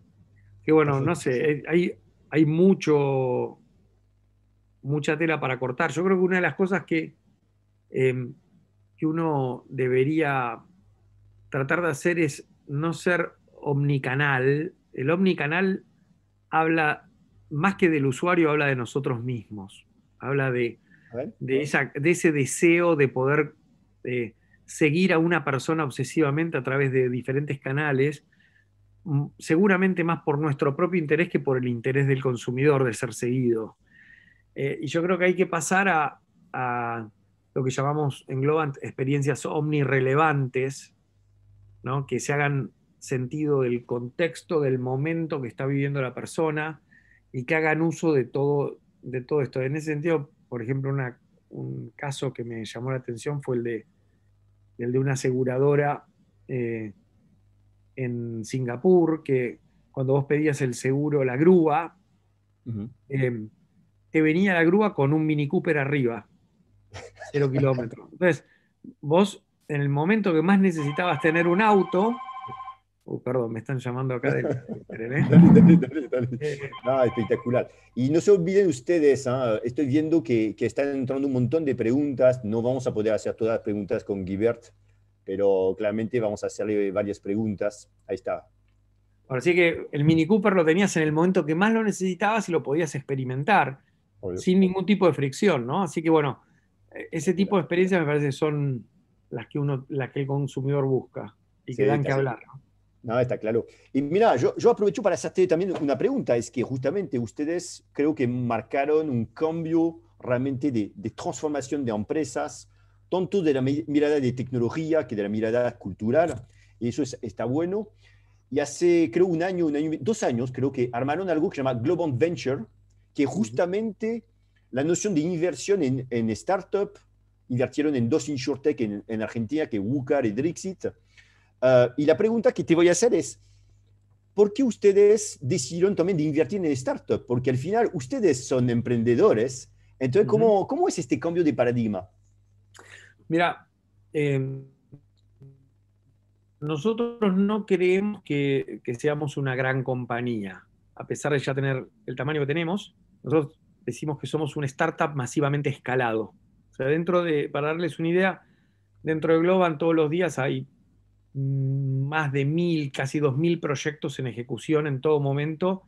Que bueno, no sé, eh, hay, mucho, mucha tela para cortar. Yo creo que una de las cosas que, em, que uno debería tratar de hacer es no ser omnicanal, el omnicanal habla, más que del usuario, habla de nosotros mismos, habla de, de, ese deseo de poder eh, seguir a una persona obsesivamente a través de diferentes canales, mm, seguramente más por nuestro propio interés que por el interés del consumidor de ser seguido. Eh, y yo creo que hay que pasar a, a lo que llamamos en Globant experiencias omnirrelevantes, que se hagan sentido del contexto, del momento que está viviendo la persona y que hagan uso de todo, de todo esto. En ese sentido, por ejemplo, un caso que me llamó la atención fue el de, el de una aseguradora eh, en Singapur, que cuando vos pedías el seguro, la grúa, em, te venía la grúa con un Mini Cooper arriba, cero kilómetros. Entonces, vos en el momento que más necesitabas tener un auto, uh, perdón, me están llamando acá del ¿eh? eh, eh. No, espectacular. Y no se olviden ustedes, ¿ah? estoy viendo que, están entrando un montón de preguntas. No vamos a poder hacer todas las preguntas con Guibert, pero claramente vamos a hacerle varias preguntas. Ahí está. Así que el Mini Cooper lo tenías en el momento que más lo necesitabas y lo podías experimentar sin ningún tipo de fricción, ¿no? Así que bueno, e-, ese tipo de experiencias me parece son las que, uno, las que el consumidor busca y que dan que hablar. ¿no? está claro. Y mira, yo, yo, aprovecho para hacerte también una pregunta. Es que justamente ustedes creo que marcaron un cambio realmente de, transformación de empresas, tanto de la mirada de tecnología que de la mirada cultural. Y eso está bueno. Y hace, creo, un año, un año, dos años, creo que armaron algo que se llama Global Venture, que justamente la noción de inversión en, en startup Invertieron en dos insurtech en, en Argentina, que WUCAR y Drixit. Ah, y la pregunta que te voy a hacer es, ¿por qué ustedes decidieron también de invertir en startup? Porque al final ustedes son emprendedores. Entonces, ¿cómo, ¿cómo es este cambio de paradigma? Mira, em, nosotros no creemos que, que, seamos una gran compañía, a pesar de ya tener el tamaño que tenemos. Nosotros decimos que somos un startup masivamente escalado dentro de, para darles una idea, dentro de Globan todos los días hay mm, más de mil, casi dos mil proyectos en ejecución en todo momento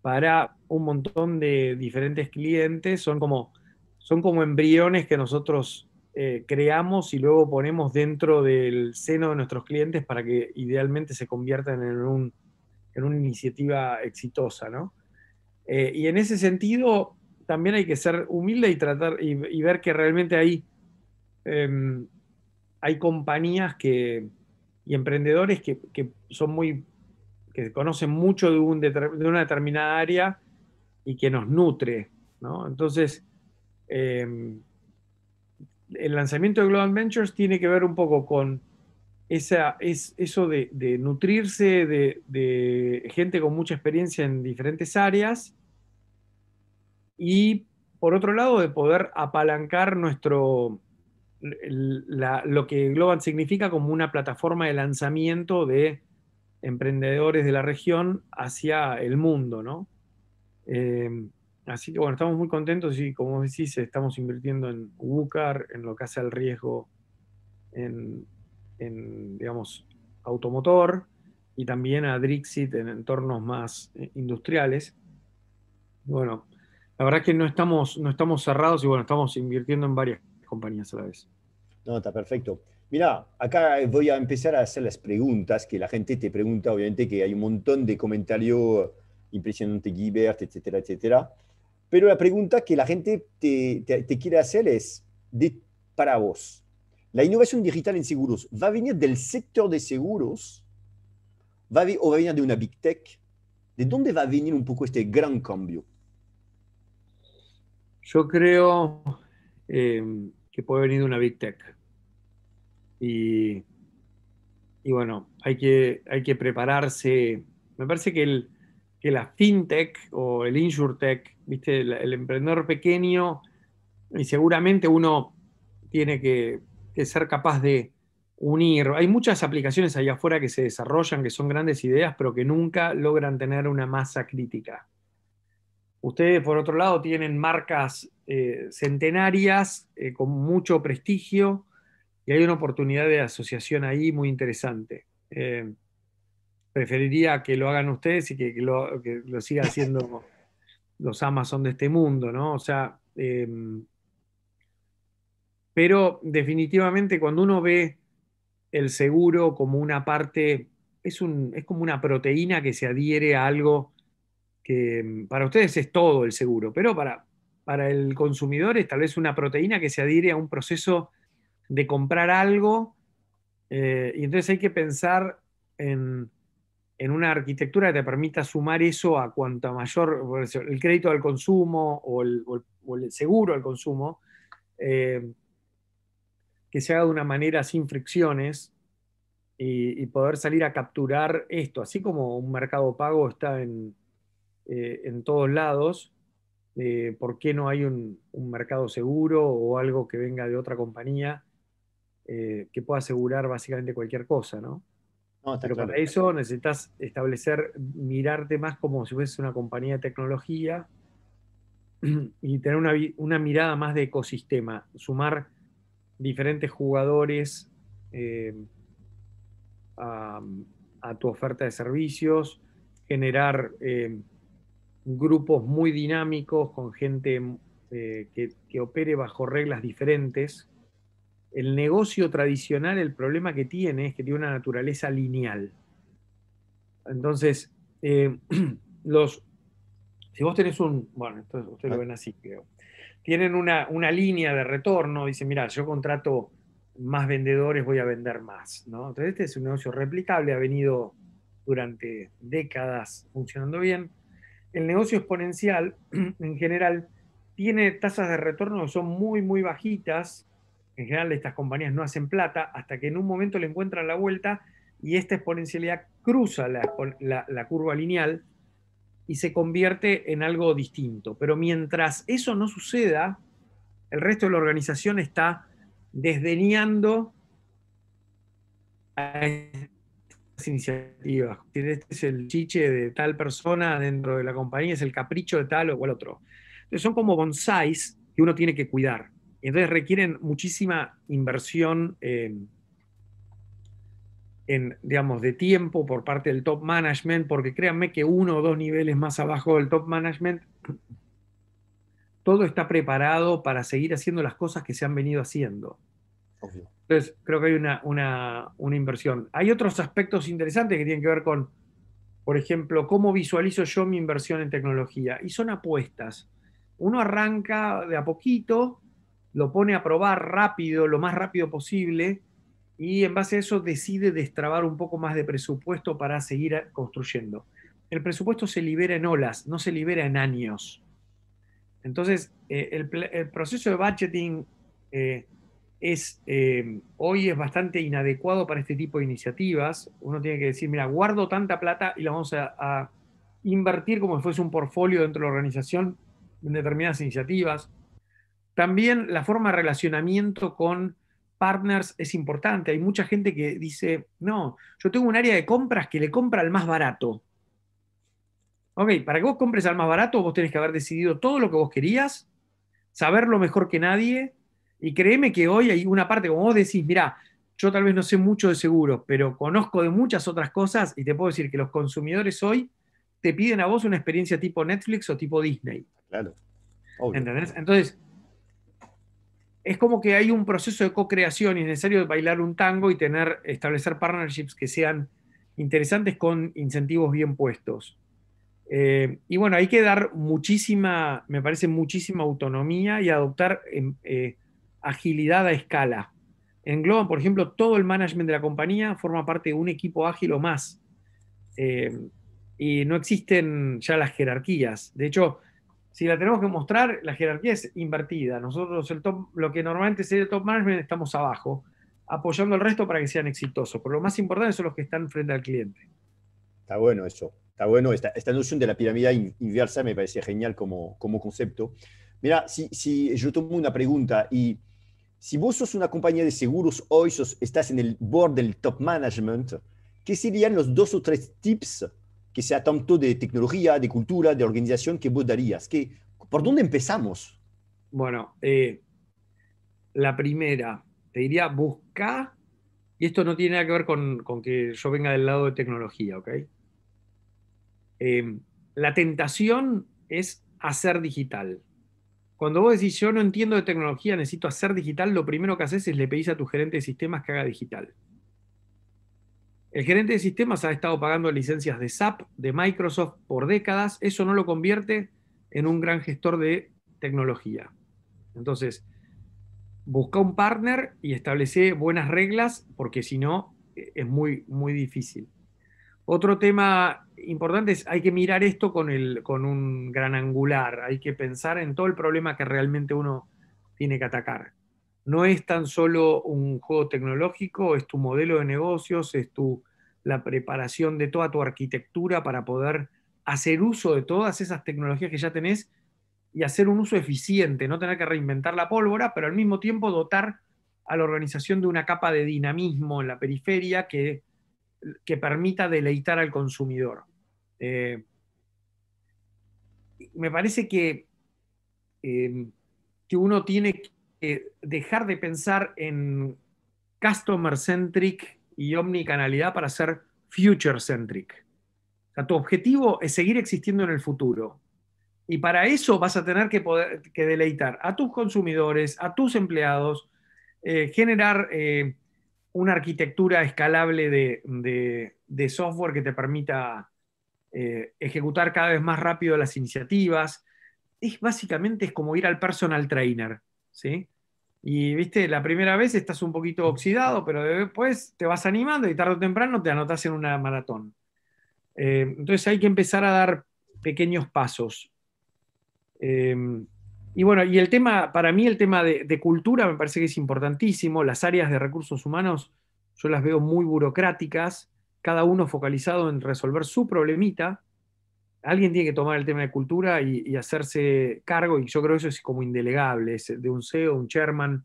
para un montón de diferentes clientes. Son como, son como embriones que nosotros eh, creamos y luego ponemos dentro del seno de nuestros clientes para que idealmente se conviertan en, una iniciativa exitosa, eh, y en ese sentido, también hay que ser humilde y tratar y, ver que realmente hay, em, hay compañías que, y emprendedores que, son muy que conocen mucho de, un, de una determinada área y que nos nutre. ¿no? Entonces, em, el lanzamiento de Global Ventures tiene que ver un poco con esa, es, eso de, nutrirse de, de, gente con mucha experiencia en diferentes áreas y por otro lado de poder apalancar nuestro, lo que Global significa como una plataforma de lanzamiento de emprendedores de la región hacia el mundo, ¿no? Eh, así que bueno, estamos muy contentos y como decís, estamos invirtiendo en UCAR, en lo que hace al riesgo en, en, digamos, automotor y también a Drixit en entornos más eh, industriales. Bueno, la verdad que no estamos, no estamos cerrados y bueno, estamos invirtiendo en varias compañías a la vez. No, está perfecto. Mira, acá voy a empezar a hacer las preguntas que la gente te pregunta, obviamente que hay un montón de comentarios impresionantes, Guibert, etcétera, etcétera. Pero la pregunta que la gente te, quiere hacer es, para vos, ¿la innovación digital en seguros va a venir del sector de seguros o va a venir de una big tech? ¿De dónde va a venir un poco este gran cambio? Yo creo em, que puede venir una Big Tech. Y, bueno, hay que, hay que prepararse. Me parece que, la fintech o el insurtech, ¿viste? El, emprendedor pequeño, y seguramente uno tiene que, que ser capaz de unir. Hay muchas aplicaciones allá afuera que se desarrollan, que son grandes ideas, pero que nunca logran tener una masa crítica. Ustedes, por otro lado, tienen marcas eh, centenarias eh, con mucho prestigio y hay una oportunidad de asociación ahí muy interesante. Eh, preferiría que lo hagan ustedes y que, lo, sigan siga haciendo los Amazon de este mundo, ¿no? O sea, pero definitivamente cuando uno ve el seguro como una parte, es, un, es como una proteína que se adhiere a algo que mm, para ustedes es todo el seguro, pero para, para el consumidor es tal vez una proteína que se adhiere a un proceso de comprar algo, eh, y entonces hay que pensar en, una arquitectura que te permita sumar eso a cuanto mayor, el crédito al consumo o el, seguro al consumo, eh, que se haga de una manera sin fricciones y poder salir a capturar esto, así como un mercado pago está en eh, en todos lados, eh, ¿por qué no hay un, mercado seguro o algo que venga de otra compañía eh, que pueda asegurar básicamente cualquier cosa, Pero para eso necesitas establecer, mirarte más como si fuese una compañía de tecnología y tener una, mirada más de ecosistema, sumar diferentes jugadores a, tu oferta de servicios, generar grupos muy dinámicos, con gente eh, que, opere bajo reglas diferentes. El negocio tradicional, el problema que tiene es que tiene una naturaleza lineal. Entonces, eh, si vos tenés un, bueno, ustedes lo ah. ven así, creo, tienen una, línea de retorno, dicen, mira, yo contrato más vendedores, voy a vender más. ¿no? Entonces, este es un negocio replicable, ha venido durante décadas funcionando bien el negocio exponencial en general tiene tasas de retorno que son muy, muy bajitas. En general estas compañías no hacen plata hasta que en un momento le encuentran la vuelta y esta exponencialidad cruza la, curva lineal y se convierte en algo distinto. Pero mientras eso no suceda, el resto de la organización está desdeñando a iniciativas. Este es el chiche de tal persona dentro de la compañía, es el capricho de tal o cual otro. Entonces son como bonsáis que uno tiene que cuidar. entonces requieren muchísima inversión em, en, digamos, de tiempo por parte del top management, porque créanme que uno o dos niveles más abajo del top management, todo está preparado para seguir haciendo las cosas que se han venido haciendo. Entonces, creo que hay una, inversión. Hay otros aspectos interesantes que tienen que ver con, por ejemplo, cómo visualizo yo mi inversión en tecnología. Y son apuestas. Uno arranca de a poquito, lo pone a probar rápido, lo más rápido posible, y en base a eso decide destrabar un poco más de presupuesto para seguir construyendo. El presupuesto se libera en olas, no se libera en años. Entonces, eh, el, proceso de budgeting eh, es, eh, hoy es bastante inadecuado para este tipo de iniciativas. Uno tiene que decir, mira, guardo tanta plata y la vamos a, a invertir como si fuese un portfolio dentro de la organización en determinadas iniciativas. También la forma de relacionamiento con partners es importante. Hay mucha gente que dice, no, yo tengo un área de compras que le compra al más barato. Ok, para que vos compres al más barato, vos tenés que haber decidido todo lo que vos querías, saberlo mejor que nadie y créeme que hoy hay una parte, como vos decís, mirá, yo tal vez no sé mucho de seguros, pero conozco de muchas otras cosas y te puedo decir que los consumidores hoy te piden a vos una experiencia tipo Netflix o tipo Disney. Claro. ¿Entendés? Entonces, es como que hay un proceso de co-creación y es necesario bailar un tango y tener, establecer partnerships que sean interesantes con incentivos bien puestos. Eh, y bueno, hay que dar muchísima, me parece, muchísima autonomía y adoptar em, eh, agilidad a escala. En Engloban, por ejemplo, todo el management de la compañía forma parte de un equipo ágil o más. Eh, y no existen ya las jerarquías. De hecho, si la tenemos que mostrar, la jerarquía es invertida. Nosotros, lo que normalmente sería el top management, estamos abajo, apoyando al resto para que sean exitosos. Pero lo más importante son los que están frente al cliente. Está bueno eso. Está bueno. Esta, esta noción de la pirámide inversa me parece genial como, como concepto. Mira, si, si yo tomo una pregunta y si vos sos una compañía de seguros hoy, estás en el board del top management, ¿qué serían los dos o tres tips que sea tanto de tecnología, de cultura, de organización que vos darías? ¿Por dónde empezamos? Bueno, eh, la primera, te diría, busca, y esto no tiene nada que ver con, que yo venga del lado de tecnología, ¿ok? Eh, la tentación es hacer digital. Cuando vos decís, yo no entiendo de tecnología, necesito hacer digital, lo primero que haces es le pedís a tu gerente de sistemas que haga digital. El gerente de sistemas ha estado pagando licencias de SAP, de Microsoft por décadas, eso no lo convierte en un gran gestor de tecnología. Entonces, busca un partner y establece buenas reglas, porque si no, eh, es muy, muy difícil. Otro tema importante es, hay que mirar esto con, el, con un gran angular, hay que pensar en todo el problema que realmente uno tiene que atacar. No es tan solo un juego tecnológico, es tu modelo de negocios, es tu, la preparación de toda tu arquitectura para poder hacer uso de todas esas tecnologías que ya tenés y hacer un uso eficiente, no tener que reinventar la pólvora, pero al mismo tiempo dotar a la organización de una capa de dinamismo en la periferia que que permita deleitar al consumidor. Eh, me parece que, em, que uno tiene que dejar de pensar en customer centric y omnicanalidad para ser future centric. tu objetivo es seguir existiendo en el futuro. Y para eso vas a tener que, poder, que deleitar a tus consumidores, a tus empleados, eh, generar eh, una arquitectura escalable de, software que te permita eh, ejecutar cada vez más rápido las iniciativas. Es básicamente es como ir al personal trainer, ¿sí? Y viste, la primera vez estás un poquito oxidado, pero después te vas animando y tarde o temprano te anotas en una maratón. Eh, entonces hay que empezar a dar pequeños pasos. Eh, y bueno, y el tema, para mí el tema de, cultura me parece que es importantísimo. Las áreas de recursos humanos yo las veo muy burocráticas, cada uno focalizado en resolver su problemita. Alguien tiene que tomar el tema de cultura y, hacerse cargo, y yo creo que eso es como indelegable, es de un CEO, un chairman.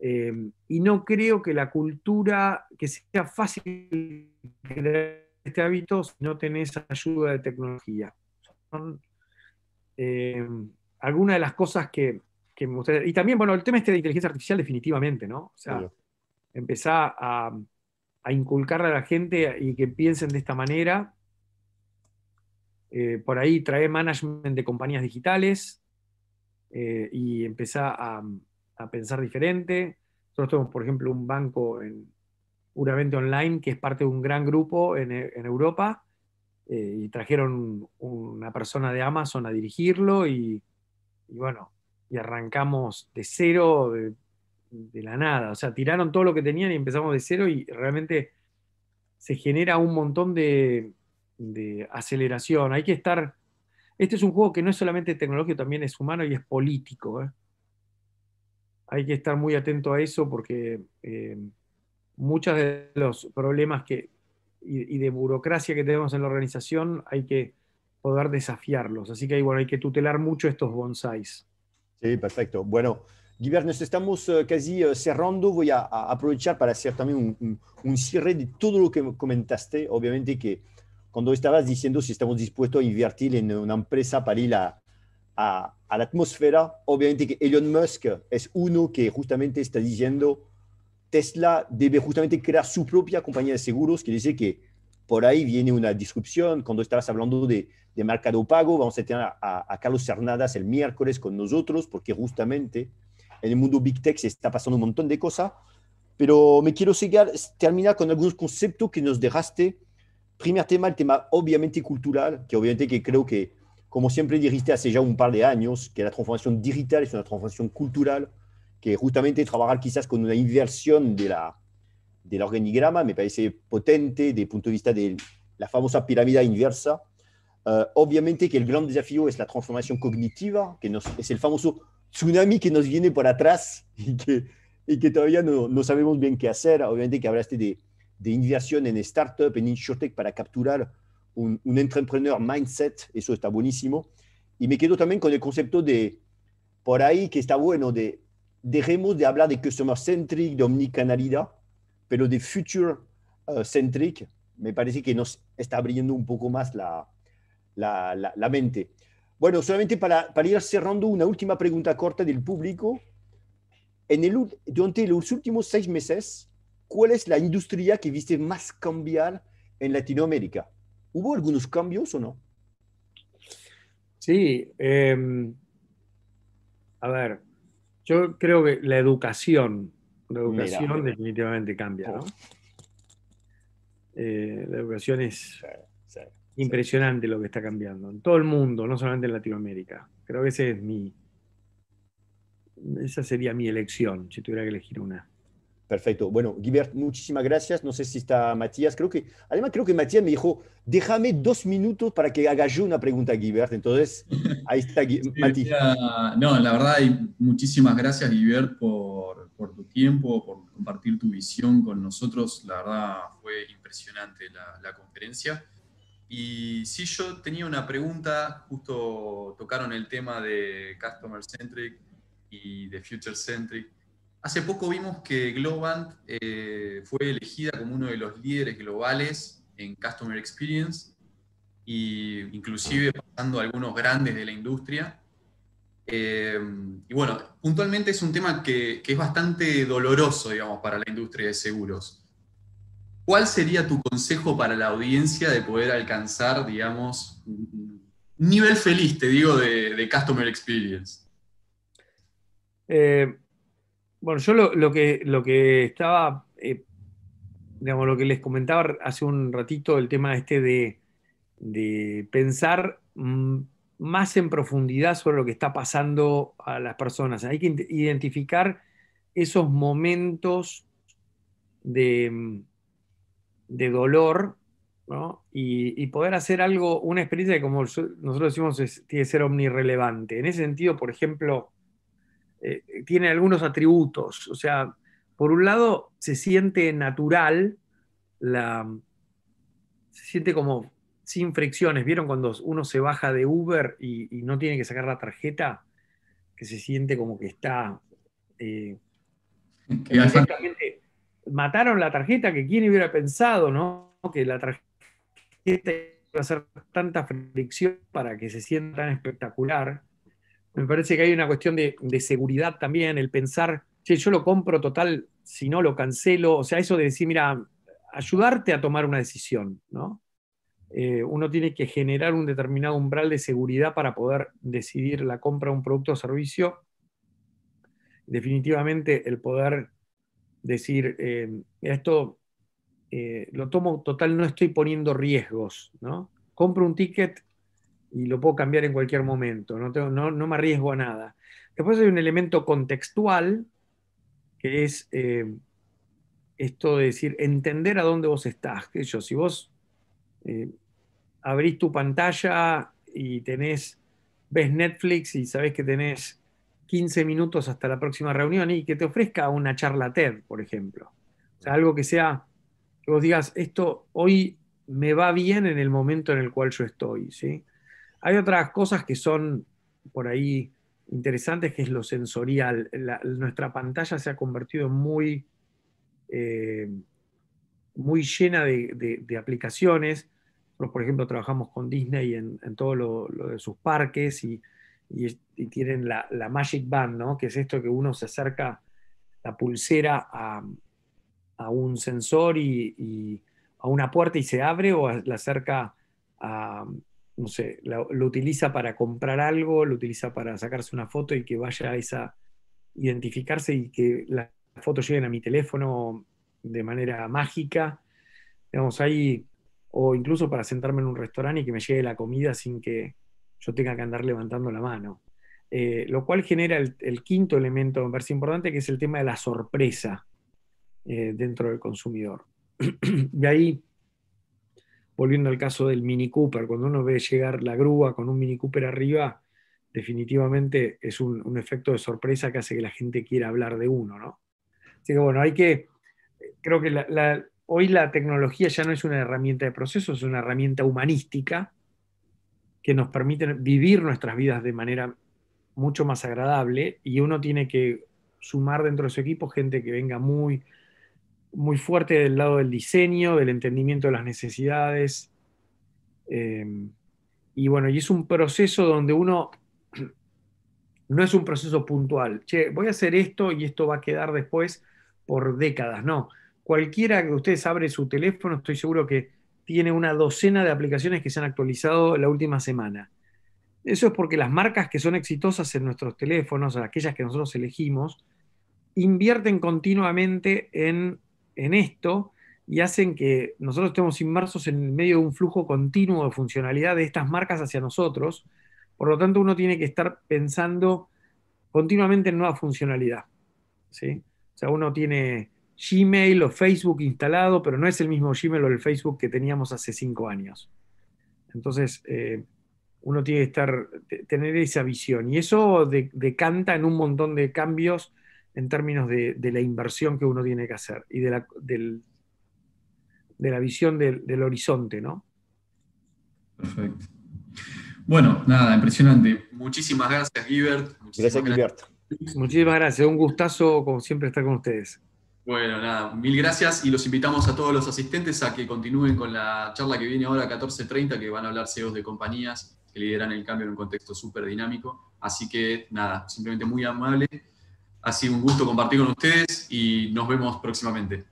Em, y no creo que la cultura, que sea fácil crear este hábito si no tenés ayuda de tecnología. Son, em, algunas de las cosas que, que, me gustaría. Y también, bueno, el tema este de inteligencia artificial, definitivamente, ¿no? O sea, empezar a, a, inculcarle a la gente y que piensen de esta manera. Eh, por ahí trae management de compañías digitales eh, y empezar a, pensar diferente. Nosotros tenemos, por ejemplo, un banco puramente Online que es parte de un gran grupo en, Europa eh, y trajeron una persona de Amazon a dirigirlo y y bueno, y arrancamos de cero, de, la nada. O sea, tiraron todo lo que tenían y empezamos de cero y realmente se genera un montón de, aceleración. Hay que estar... Este es un juego que no es solamente tecnológico, también es humano y es político. ¿eh? Hay que estar muy atento a eso porque eh, muchos de los problemas que, y de burocracia que tenemos en la organización hay que poder desafiarlos. Así que bueno, hay que tutelar mucho estos bonsáis. Sí, perfecto. Bueno, Guibert, nos estamos eh, casi eh, cerrando. Voy a, aprovechar para hacer también un, cierre de todo lo que comentaste. Obviamente que cuando estabas diciendo si estamos dispuestos a invertir en una empresa para ir a, a la atmósfera, obviamente que Elon Musk es uno que justamente está diciendo Tesla debe justamente crear su propia compañía de seguros que dice que por ahí viene una disrupción. Cuando estabas hablando de, de mercado pago, vamos a tener a, Carlos Cernadas el miércoles con nosotros, porque justamente en el mundo Big Tech se está pasando un montón de cosas. Pero me quiero seguir, terminar con algunos conceptos que nos dejaste. Primer tema, el tema obviamente cultural, que obviamente que creo que, como siempre dijiste hace ya un par de años, que la transformación digital es una transformación cultural, que justamente trabajar quizás con una inversión de la, del organigrama, me parece potente desde el punto de vista de la famosa pirámide inversa. Eh, obviamente que el gran desafío es la transformación cognitiva, que es el famoso tsunami que nos viene por atrás y que, todavía no, sabemos bien qué hacer. Obviamente que hablaste de, de inversión en startup, en insurtech, para capturar un, un, entrepreneur mindset, eso está buenísimo. Y me quedo también con el concepto de, por ahí que está bueno, de dejemos de hablar de customer centric, de omnicanalidad, pero de future eh, centric me parece que nos está abriendo un poco más la, la, la, mente. Bueno, solamente para, para, ir cerrando, una última pregunta corta del público. En el, durante los últimos seis meses, ¿cuál es la industria que viste más cambiar en Latinoamérica? ¿Hubo algunos cambios o no? Sí. Em, a ver, yo creo que la educación la educación definitivamente cambia, ¿no? Oh. Eh, la educación es impresionante lo que está cambiando en todo el mundo, no solamente en Latinoamérica. Creo que esa es mi, esa sería mi elección, si tuviera que elegir una. Perfecto. Bueno, Guibert, muchísimas gracias. No sé si está Matías. Creo que, además, creo que Matías me dijo, déjame dos minutos para que haga yo una pregunta a Guibert. Entonces, ahí está Matías. no, la verdad, muchísimas gracias, Guibert, por por tu tiempo, por compartir tu visión con nosotros. La verdad fue impresionante la, conferencia. Y sí, yo tenía una pregunta, justo tocaron el tema de Customer Centric y de Future Centric. Hace poco vimos que Globant eh, fue elegida como uno de los líderes globales en Customer Experience, y inclusive pasando a algunos grandes de la industria. Eh, y bueno, puntualmente es un tema que, es bastante doloroso, digamos, para la industria de seguros. ¿Cuál sería tu consejo para la audiencia de poder alcanzar, digamos, un nivel feliz, te digo, de, Customer Experience? Eh, bueno, yo lo, que, lo que estaba, eh, digamos, lo que les comentaba hace un ratito, el tema este de, de pensar mm, más en profundidad sobre lo que está pasando a las personas. Hay que identificar esos momentos de, mm, dolor y, poder hacer algo, una experiencia que como nosotros decimos tiene que ser omnirrelevante. En ese sentido, por ejemplo, eh, tiene algunos atributos. O sea, por un lado, se siente natural, la, se siente como sin fricciones. ¿Vieron cuando uno se baja de Uber y, no tiene que sacar la tarjeta? Que se siente como que está... exactamente, eh, mataron la tarjeta que quién hubiera pensado, ¿no? Que la tarjeta iba a ser tanta fricción para que se sienta tan espectacular. Me parece que hay una cuestión de, de seguridad también, el pensar, che, yo lo compro total, si no lo cancelo, o sea, eso de decir, mira, ayudarte a tomar una decisión, ¿no? Eh, uno tiene que generar un determinado umbral de seguridad para poder decidir la compra de un producto o servicio. Definitivamente el poder decir, eh, esto eh, lo tomo total, no estoy poniendo riesgos, ¿no? Compro un ticket y lo puedo cambiar en cualquier momento, no, no, me arriesgo a nada. Después hay un elemento contextual, que es esto de decir, entender a dónde vos estás. Que yo, si vos abrís tu pantalla y tenés, ves Netflix y sabés que tenés 15 minutos hasta la próxima reunión y que te ofrezca una charla TED, por ejemplo. O sea, algo que sea, que vos digas, esto hoy me va bien en el momento en el cual yo estoy, Hay otras cosas que son por ahí interesantes, que es lo sensorial. nuestra pantalla se ha convertido muy... Eh, muy llena de, aplicaciones por ejemplo, trabajamos con Disney en, en todo lo, de sus parques y, tienen la, Magic Band, que es esto que uno se acerca la pulsera a, un sensor y, a una puerta y se abre o la acerca a, no sé, lo utiliza para comprar algo, lo utiliza para sacarse una foto y que vaya a esa, identificarse y que las fotos lleguen a mi teléfono de manera mágica. Digamos, hay o incluso para sentarme en un restaurante y que me llegue la comida sin que yo tenga que andar levantando la mano. Eh, lo cual genera el, quinto elemento, me parece importante, que es el tema de la sorpresa eh, dentro del consumidor. de ahí, volviendo al caso del Mini Cooper, cuando uno ve llegar la grúa con un Mini Cooper arriba, definitivamente es un, efecto de sorpresa que hace que la gente quiera hablar de uno, ¿no? Así que bueno, hay que, creo que la, hoy la tecnología ya no es una herramienta de proceso, es una herramienta humanística que nos permite vivir nuestras vidas de manera mucho más agradable y uno tiene que sumar dentro de su equipo gente que venga muy, muy fuerte del lado del diseño, del entendimiento de las necesidades. Eh, y bueno, y es un proceso donde uno no es un proceso puntual. Che, voy a hacer esto y esto va a quedar después por décadas, no. Cualquiera que ustedes abre su teléfono, estoy seguro que tiene una docena de aplicaciones que se han actualizado la última semana. Eso es porque las marcas que son exitosas en nuestros teléfonos, aquellas que nosotros elegimos, invierten continuamente en, esto y hacen que nosotros estemos inmersos en medio de un flujo continuo de funcionalidad de estas marcas hacia nosotros. Por lo tanto, uno tiene que estar pensando continuamente en nueva funcionalidad. ¿sí? O sea, uno tiene Gmail o Facebook instalado, pero no es el mismo Gmail o el Facebook que teníamos hace cinco años. Entonces, eh, uno tiene que estar, tener esa visión. Y eso decanta en un montón de cambios en términos de, la inversión que uno tiene que hacer y de la, de la visión del, horizonte, ¿no? Perfecto. Bueno, nada, impresionante. Muchísimas gracias, Gilbert. gracias, Gilbert. Muchísimas gracias. Un gustazo, como siempre, estar con ustedes. Bueno, nada, mil gracias y los invitamos a todos los asistentes a que continúen con la charla que viene ahora a 14.30, que van a hablar CEOs de compañías que lideran el cambio en un contexto súper dinámico. Así que nada, simplemente muy amable. Ha sido un gusto compartir con ustedes y nos vemos próximamente.